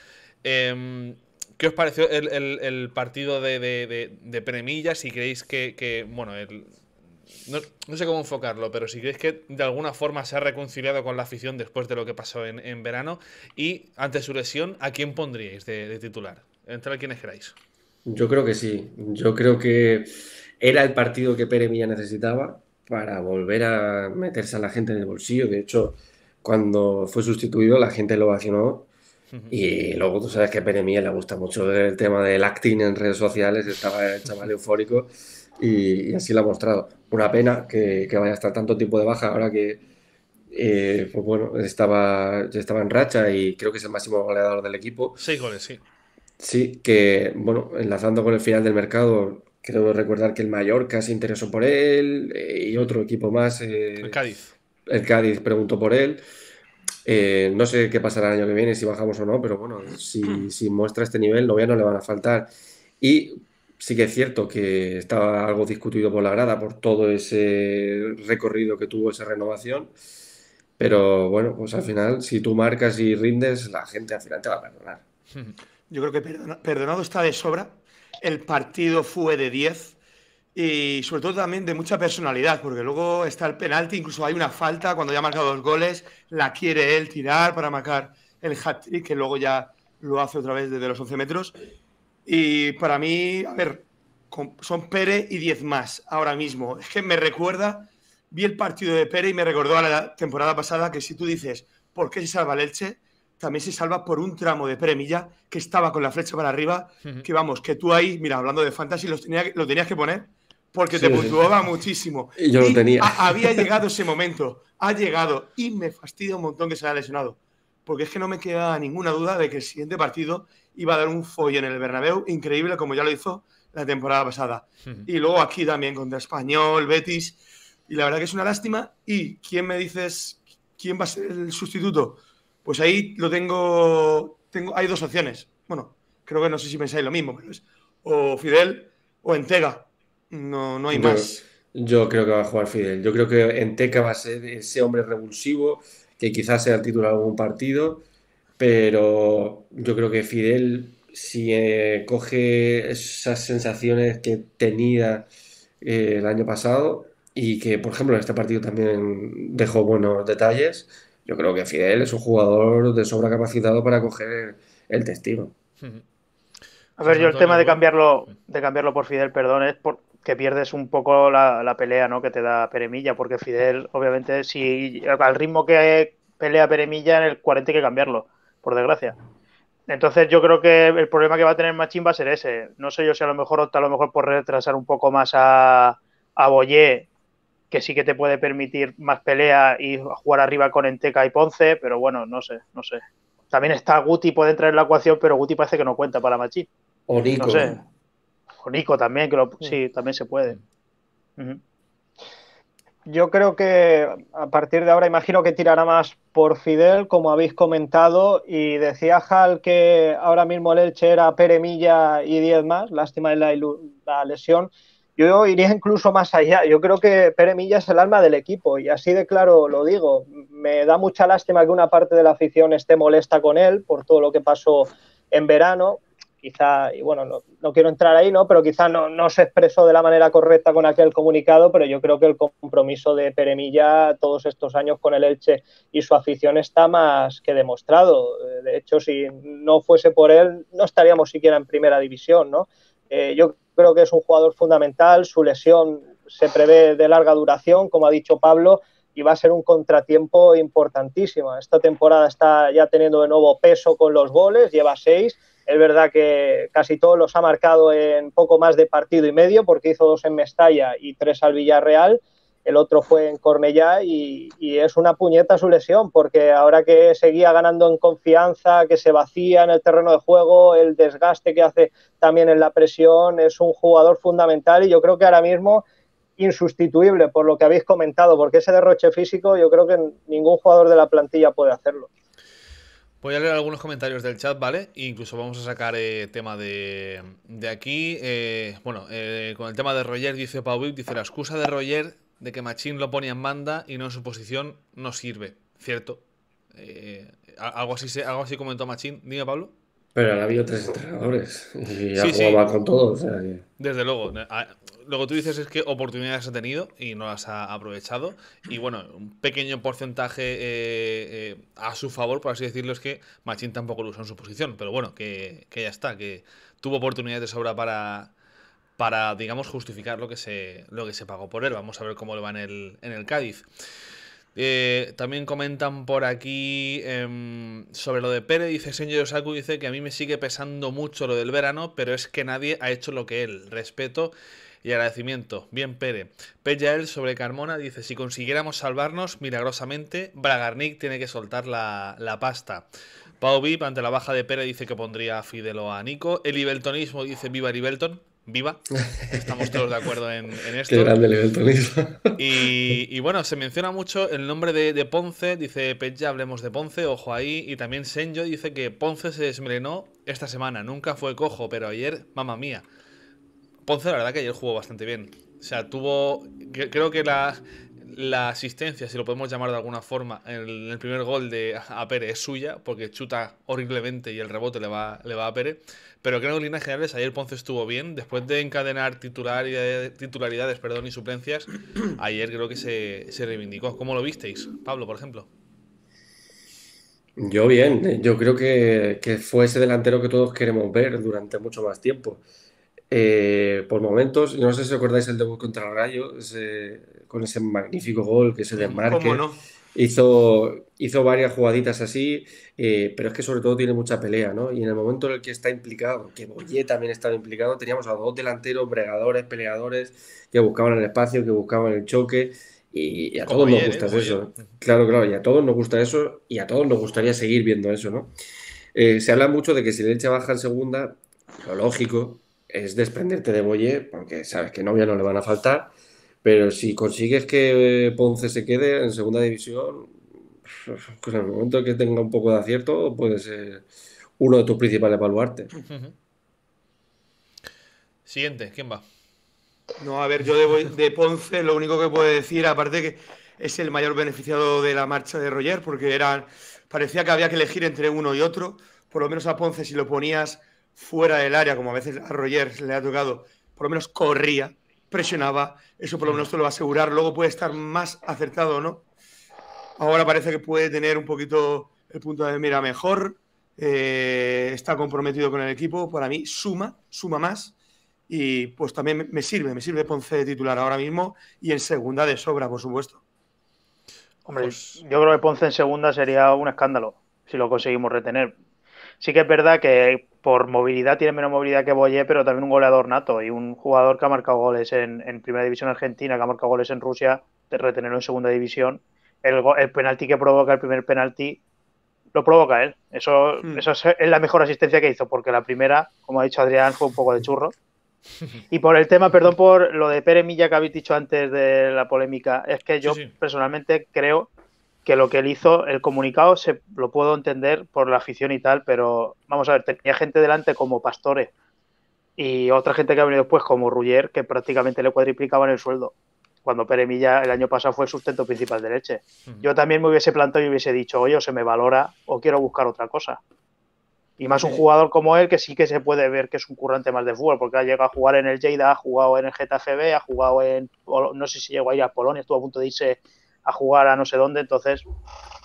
Speaker 1: Eh, ¿Qué os pareció el, partido de, de, Premilla? Si creéis que, bueno, no, sé cómo enfocarlo, pero si creéis que de alguna forma se ha reconciliado con la afición después de lo que pasó en, verano y ante su lesión, ¿a quién pondríais de, de titular? Entre quienes queráis.
Speaker 3: Yo creo que sí. Yo creo que era el partido que Premilla necesitaba para volver a meterse a la gente en el bolsillo. De hecho, cuando fue sustituido, la gente lo vacionó y luego tú sabes que a Pere le gusta mucho el tema del acting en redes sociales, estaba el chaval eufórico y, así lo ha mostrado. Una pena que, vaya a estar tanto tiempo de baja ahora que, eh, pues bueno, estaba, estaba en racha y creo que es el máximo goleador del equipo.
Speaker 1: Seis goles, sí.
Speaker 3: Sí, que bueno, enlazando con el final del mercado, creo recordar que el Mallorca se interesó por él eh, y otro equipo más.
Speaker 1: Eh, el Cádiz.
Speaker 3: El Cádiz preguntó por él. Eh, no sé qué pasará el año que viene, si bajamos o no, pero bueno, si, hmm. muestra este nivel, lo no le van a faltar. Y sí que es cierto que estaba algo discutido por la grada, por todo ese recorrido que tuvo esa renovación. Pero bueno, pues al final, si tú marcas y rindes, la gente al final te va a perdonar.
Speaker 4: Yo creo que perdonado está de sobra. El partido fue de 10 y sobre todo también de mucha personalidad, porque luego está el penalti, incluso hay una falta cuando ya ha marcado dos goles, la quiere él tirar para marcar el hat-trick, que luego ya lo hace otra vez desde los 11 metros. Y para mí, a ver, son Pere y 10 más ahora mismo. Es que me recuerda, vi el partido de Pere y me recordó a la temporada pasada que si tú dices, ¿por qué se salva el También se salva por un tramo de Premilla que estaba con la flecha para arriba, que vamos, que tú ahí, mira, hablando de fantasy, lo tenías que poner porque te puntuaba muchísimo. Y yo lo tenía. había llegado ese momento, ha llegado y me fastidia un montón que se haya lesionado, porque es que no me queda ninguna duda de que el siguiente partido iba a dar un follo en el Bernabéu increíble como ya lo hizo la temporada pasada. Y luego aquí también contra Español, Betis, y la verdad que es una lástima. ¿Y quién me dices quién va a ser el sustituto? Pues ahí lo tengo, tengo hay dos opciones. Bueno, creo que no sé si pensáis lo mismo, es o Fidel o Entega no, hay más.
Speaker 3: Yo creo que va a jugar Fidel. Yo creo que Enteca va a
Speaker 4: ser ese hombre
Speaker 3: revulsivo que quizás sea el titular de algún partido, pero yo creo que Fidel, si eh, coge esas sensaciones que tenía eh, el año pasado y que, por ejemplo, en este partido también dejó buenos detalles, yo creo que Fidel es un jugador de sobra capacitado para coger el testigo.
Speaker 6: A ver, yo el tema de cambiarlo, de cambiarlo por Fidel, perdón, es por, que pierdes un poco la, pelea ¿no? que te da Peremilla, porque Fidel, obviamente, si al ritmo que pelea Peremilla, en el 40 hay que cambiarlo, por desgracia. Entonces yo creo que el problema que va a tener Machín va a ser ese. No sé yo si a lo mejor opta a lo mejor por retrasar un poco más a, a Boyer, que sí que te puede permitir más pelea y jugar arriba con Enteca y Ponce, pero bueno, no sé, no sé. También está Guti, puede entrar en la ecuación, pero Guti parece que no cuenta para Machín. No sé. O Nico también, que sí, también se puede.
Speaker 5: Yo creo que a partir de ahora imagino que tirará más por Fidel, como habéis comentado, y decía Hal que ahora mismo el Elche era Pere Milla y diez más, lástima de la, la, lesión. Yo iría incluso más allá, yo creo que Pere Milla es el alma del equipo y así de claro lo digo. Me da mucha lástima que una parte de la afición esté molesta con él por todo lo que pasó en verano, quizá, y bueno, no, quiero entrar ahí, ¿no? Pero quizá no, no, se expresó de la manera correcta con aquel comunicado, pero yo creo que el compromiso de Peremilla todos estos años con el Elche y su afición está más que demostrado. Eh, de hecho, si no fuese por él, no estaríamos siquiera en primera división, eh, yo creo que es un jugador fundamental, su lesión se prevé de larga duración, como ha dicho Pablo, y va a ser un contratiempo importantísimo. Esta temporada está ya teniendo de nuevo peso con los goles, lleva seis es verdad que casi todos los ha marcado en poco más de partido y medio, porque hizo dos en Mestalla y tres al Villarreal. El otro fue en Cornellá y, y es una puñeta su lesión, porque ahora que seguía ganando en confianza, que se vacía en el terreno de juego, el desgaste que hace también en la presión, es un jugador fundamental y yo creo que ahora mismo insustituible por lo que habéis comentado, porque ese derroche físico yo creo que ningún jugador de la plantilla puede hacerlo.
Speaker 1: Voy a leer algunos comentarios del chat, ¿vale? E incluso vamos a sacar el eh, tema de, aquí. Eh, bueno, eh, con el tema de Roger, dice Pau dice la excusa de Roger de que Machín lo pone en banda y no en su posición no sirve. Cierto. algo, así, algo así comentó Machín. Dime, Pablo.
Speaker 3: Pero ha habido tres entrenadores y ya con todos.
Speaker 1: Desde luego. Ah, lo que tú dices es que oportunidades ha tenido y no las ha aprovechado. Y bueno, un pequeño porcentaje eh, eh, a su favor, por así decirlo, es que Machín tampoco lo usó en su posición. Pero bueno, que, ya está, que tuvo oportunidades de sobra para, para digamos, justificar lo que se, lo que se pagó por él. Vamos a ver cómo le va en el, en el Cádiz. Eh, también comentan por aquí em, sobre lo de Pere Dice Senjo Yosaku, dice que a mí me sigue pesando mucho lo del verano, pero es que nadie ha hecho lo que él. Respeto y agradecimiento. Bien, Pere Pellael sobre Carmona dice: Si consiguiéramos salvarnos, milagrosamente, Bragarnik tiene que soltar la, la pasta. Pau Vip, ante la baja de Pere dice que pondría a Fidel a Nico. El Ibeltonismo dice: Viva Ibelton viva. Estamos todos de acuerdo en, esto. Qué grande Y, bueno, se menciona mucho el nombre de, Ponce. Dice Pecha, pues hablemos de Ponce, ojo ahí. Y también Senjo dice que Ponce se desmrenó esta semana. Nunca fue cojo, pero ayer, mamá mía. Ponce, la verdad que ayer jugó bastante bien. O sea, tuvo. Creo que la, la asistencia, si lo podemos llamar de alguna forma, en el, primer gol de a es suya, porque chuta horriblemente y el rebote le va, le va a Pérez. Pero creo que en líneas generales ayer Ponce estuvo bien. Después de encadenar titularidades, perdón, y suplencias, ayer creo que se, reivindicó. ¿Cómo lo visteis, Pablo, por ejemplo?
Speaker 3: Yo bien, yo creo que, fue ese delantero que todos queremos ver durante mucho más tiempo. Eh, por momentos, no sé si acordáis el debut contra el Rayo, ese, con ese magnífico gol que se desmarque. Hizo, hizo varias jugaditas así, eh, pero es que sobre todo tiene mucha pelea, ¿no? Y en el momento en el que está implicado, que Boyer también estaba implicado, teníamos a dos delanteros, bregadores, peleadores, que buscaban el espacio, que buscaban el choque, y, a todos nos ¿eh? gusta eso. Claro, claro, y a todos nos gusta eso, y a todos nos gustaría seguir viendo eso, ¿no? Eh, se habla mucho de que si le Elche baja en segunda, lo lógico es desprenderte de Boyer, porque sabes que novia no le van a faltar, pero si consigues que eh, Ponce se quede en segunda división, en pues el momento que tenga un poco de acierto, puede ser uno de tus principales baluartes.
Speaker 1: Siguiente, ¿quién va?
Speaker 4: No, a ver, yo de, Ponce lo único que puedo decir, aparte que es el mayor beneficiado de la marcha de Roger, porque era, parecía que había que elegir entre uno y otro, por lo menos a Ponce si lo ponías fuera del área, como a veces a Roger le ha tocado, por lo menos corría, presionaba. Eso por lo mm. menos te lo va a asegurar. Luego puede estar más acertado o no. Ahora parece que puede tener un poquito el punto de mira mejor. Eh, está comprometido con el equipo. Para mí suma, suma más. Y pues también me sirve, me sirve
Speaker 6: Ponce de titular ahora mismo
Speaker 4: y en segunda de sobra, por supuesto. Hombre, pues
Speaker 6: yo creo que Ponce en segunda sería un escándalo si lo conseguimos retener. Sí que es verdad que por movilidad tiene menos movilidad que Boyé, pero también un goleador nato y un jugador que ha marcado goles en, Primera División Argentina, que ha marcado goles en Rusia, de retenerlo en Segunda División. El, penalti que provoca, el primer penalti, lo provoca él. Eso, hmm. eso es, la mejor asistencia que hizo, porque la primera, como ha dicho Adrián, fue un poco de churro. Y por el tema, perdón por lo de Pere Milla que habéis dicho antes de la polémica, es que yo personalmente creo que lo que él hizo, el comunicado se lo puedo entender por la afición y tal, pero vamos a ver, tenía gente delante como Pastore y otra gente que ha venido después como Ruller, que prácticamente le cuadriplicaban el sueldo. Cuando Pere el año pasado fue el sustento principal de leche. Yo también me hubiese plantado y hubiese dicho, oye, o se me valora o quiero buscar otra cosa. Y más un jugador como él que sí que se puede ver que es un currante más de fútbol, porque ha llegado a jugar en el jaida ha jugado en el Getafe B, ha jugado en, no sé si llegó a ir a Polonia, estuvo a punto de irse a jugar a no sé dónde. Entonces,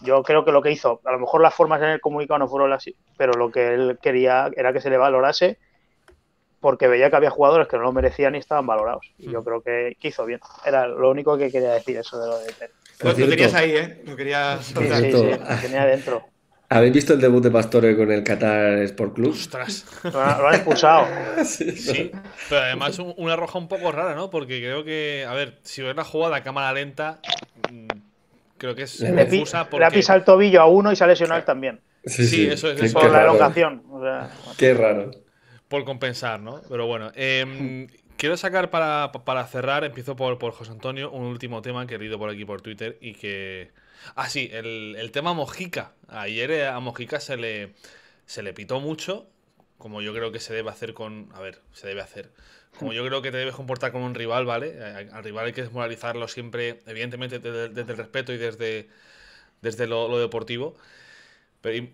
Speaker 6: yo creo que lo que hizo, a lo mejor las formas en el comunicado no fueron así pero lo que él quería era que se le valorase porque veía que había jugadores que no lo merecían y estaban valorados. Y yo mm. creo que, hizo bien. Era lo único que quería decir eso de lo de tener ¿eh? dentro.
Speaker 3: ¿Habéis visto el debut de Pastore con el Qatar Sport Club?
Speaker 1: Lo han, expulsado. pero además una roja un poco rara, ¿no? Porque creo que, a ver, si ves la jugada a cámara lenta, Creo que es le, porque... le ha
Speaker 6: el tobillo a uno y se ha también. Sí, eso es. Por la elongación.
Speaker 1: qué raro. Por compensar, ¿no? Pero bueno. Em, quiero sacar para, cerrar, empiezo por, por José Antonio, un último tema que he leído por aquí por Twitter y que. Ah, sí, el, tema Mojica. Ayer a Mojica se le, se le pitó mucho, como yo creo que se debe hacer con. A ver, se debe hacer. Como yo creo que te debes comportar como un rival, ¿vale? Eh, al rival hay que desmoralizarlo siempre, evidentemente desde, el respeto y desde, desde lo, deportivo.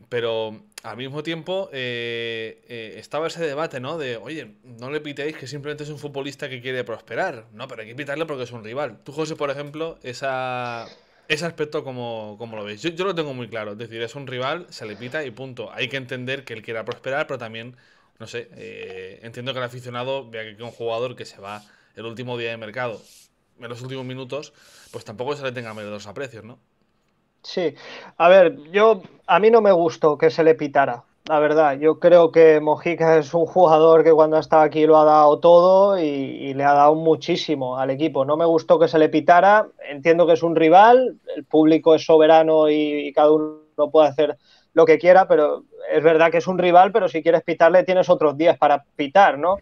Speaker 1: Pero, al mismo tiempo eh, eh, estaba ese debate, ¿no? De, oye, no le pitéis que simplemente es un futbolista que quiere prosperar. No, pero hay que pitarle porque es un rival. Tú, José, por ejemplo, esa, ese aspecto, como, lo veis? Yo, yo lo tengo muy claro. Es decir, es un rival, se le pita y punto. Hay que entender que él quiera prosperar, pero también no sé, eh, entiendo que el aficionado vea que un jugador que se va el último día de mercado, en los últimos minutos, pues tampoco se le tenga menos a precios, ¿no?
Speaker 5: Sí, a ver, yo a mí no me gustó que se le pitara, la verdad. Yo creo que Mojica es un jugador que cuando ha estado aquí lo ha dado todo y, le ha dado muchísimo al equipo. No me gustó que se le pitara, entiendo que es un rival, el público es soberano y, y cada uno puede hacer lo que quiera, pero es verdad que es un rival, pero si quieres pitarle tienes otros días para pitar, ¿no?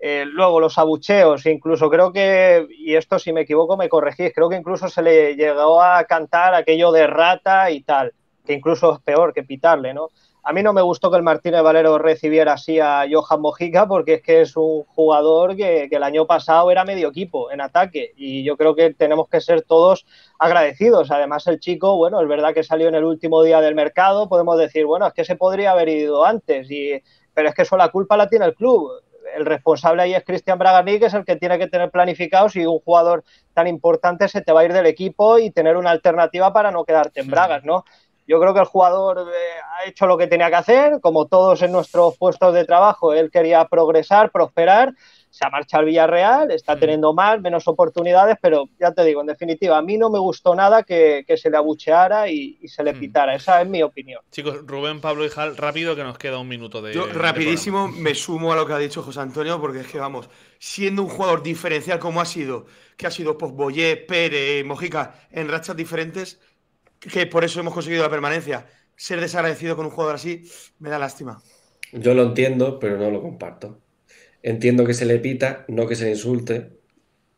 Speaker 5: Eh, luego los abucheos, incluso creo que, y esto si me equivoco me corregís, creo que incluso se le llegó a cantar aquello de rata y tal, que incluso es peor que pitarle, ¿no? A mí no me gustó que el Martínez Valero recibiera así a Johan Mojica porque es que es un jugador que, el año pasado era medio equipo en ataque y yo creo que tenemos que ser todos agradecidos. Además el chico, bueno, es verdad que salió en el último día del mercado, podemos decir, bueno, es que se podría haber ido antes, y, pero es que eso la culpa la tiene el club el responsable ahí es Cristian Braganí, que es el que tiene que tener planificado si un jugador tan importante se te va a ir del equipo y tener una alternativa para no quedarte en Bragas, ¿no? Yo creo que el jugador eh, ha hecho lo que tenía que hacer, como todos en nuestros puestos de trabajo, él quería progresar, prosperar, se ha marchado al Villarreal, está mm. teniendo más, menos oportunidades, pero ya te digo, en definitiva, a mí no me gustó nada que, se le abucheara y, se le mm.
Speaker 1: pitara. Esa es mi opinión. Chicos, Rubén, Pablo y Jal, rápido que nos queda un minuto de. Yo, rapidísimo,
Speaker 4: me sumo a lo que ha dicho José Antonio, porque es que vamos, siendo un jugador diferencial como ha sido, que ha sido pues, Pérez, Mojica, en rachas diferentes que por eso hemos conseguido la permanencia. Ser desagradecido con un jugador así me da lástima.
Speaker 3: Yo lo entiendo, pero no lo comparto. Entiendo que se le pita, no que se le insulte,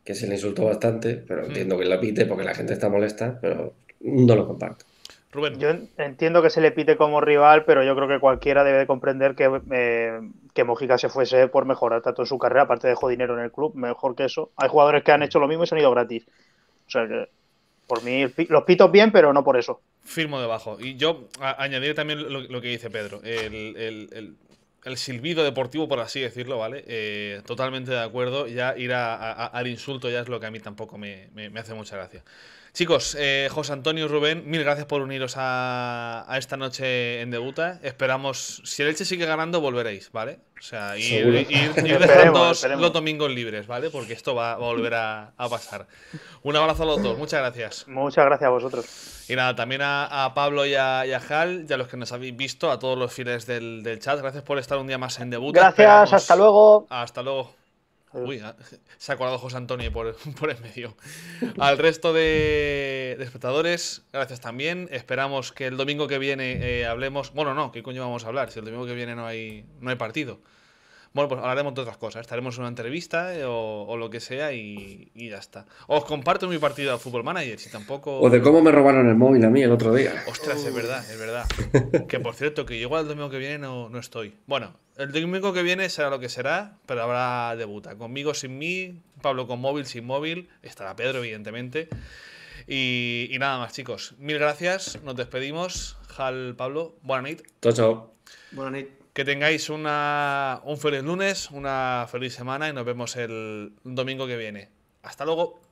Speaker 3: que se le insultó bastante, pero hmm. entiendo que la pite porque la gente está molesta, pero no lo comparto.
Speaker 6: Rubén. Yo entiendo que se le pite como rival, pero yo creo que cualquiera debe comprender que, eh, que Mojica se fuese por mejorar tanto en su carrera, aparte dejó dinero en el club, mejor que eso. Hay jugadores que han hecho lo mismo y se han ido gratis. O sea, que por mí, los pitos bien, pero no por eso.
Speaker 1: Firmo debajo. Y yo añadiré también lo, que dice Pedro. el, el, silbido deportivo, por así decirlo, ¿vale? Eh, totalmente de acuerdo. Ya ir a, al insulto ya es lo que a mí tampoco me, me hace mucha gracia. Chicos, eh, José Antonio y Rubén, mil gracias por uniros a, esta noche en debuta. Esperamos, si el Elche sigue ganando, volveréis, ¿vale? O sea, ir, dejando los domingos libres, ¿vale? Porque esto va, a volver a, pasar. Un abrazo a los dos, muchas gracias. Muchas gracias a vosotros. Y nada, también a, Pablo y a, Jal, Hal, y a los que nos habéis visto, a todos los fieles del, chat, gracias por estar un día más en debuta. Gracias, hasta luego. Hasta luego. Uy, ah, se ha colado José Antonio por, por el medio. Al resto de, espectadores, gracias también. Esperamos que el domingo que viene eh, hablemos. Bueno, no, ¿qué coño vamos a hablar? Si el domingo que viene no hay, no hay partido. Bueno, pues hablaremos de otras cosas. Estaremos en una entrevista eh, o, lo que sea y, ya está. Os comparto mi partido de Football Manager, si tampoco. O de cómo me
Speaker 3: robaron el móvil a mí el otro día.
Speaker 1: Ostras, es verdad, es verdad. que por cierto, que igual el domingo que viene no, no estoy. Bueno, el domingo que viene será lo que será, pero habrá debuta. Conmigo, sin mí, Pablo con móvil, sin móvil. Estará Pedro, evidentemente. Y, nada más, chicos. Mil gracias. Nos despedimos. Jal, Pablo. Buenas noches. Chao, chao. Buenas noches. Que tengáis una, un feliz lunes, una feliz semana y nos vemos el domingo que viene. Hasta luego.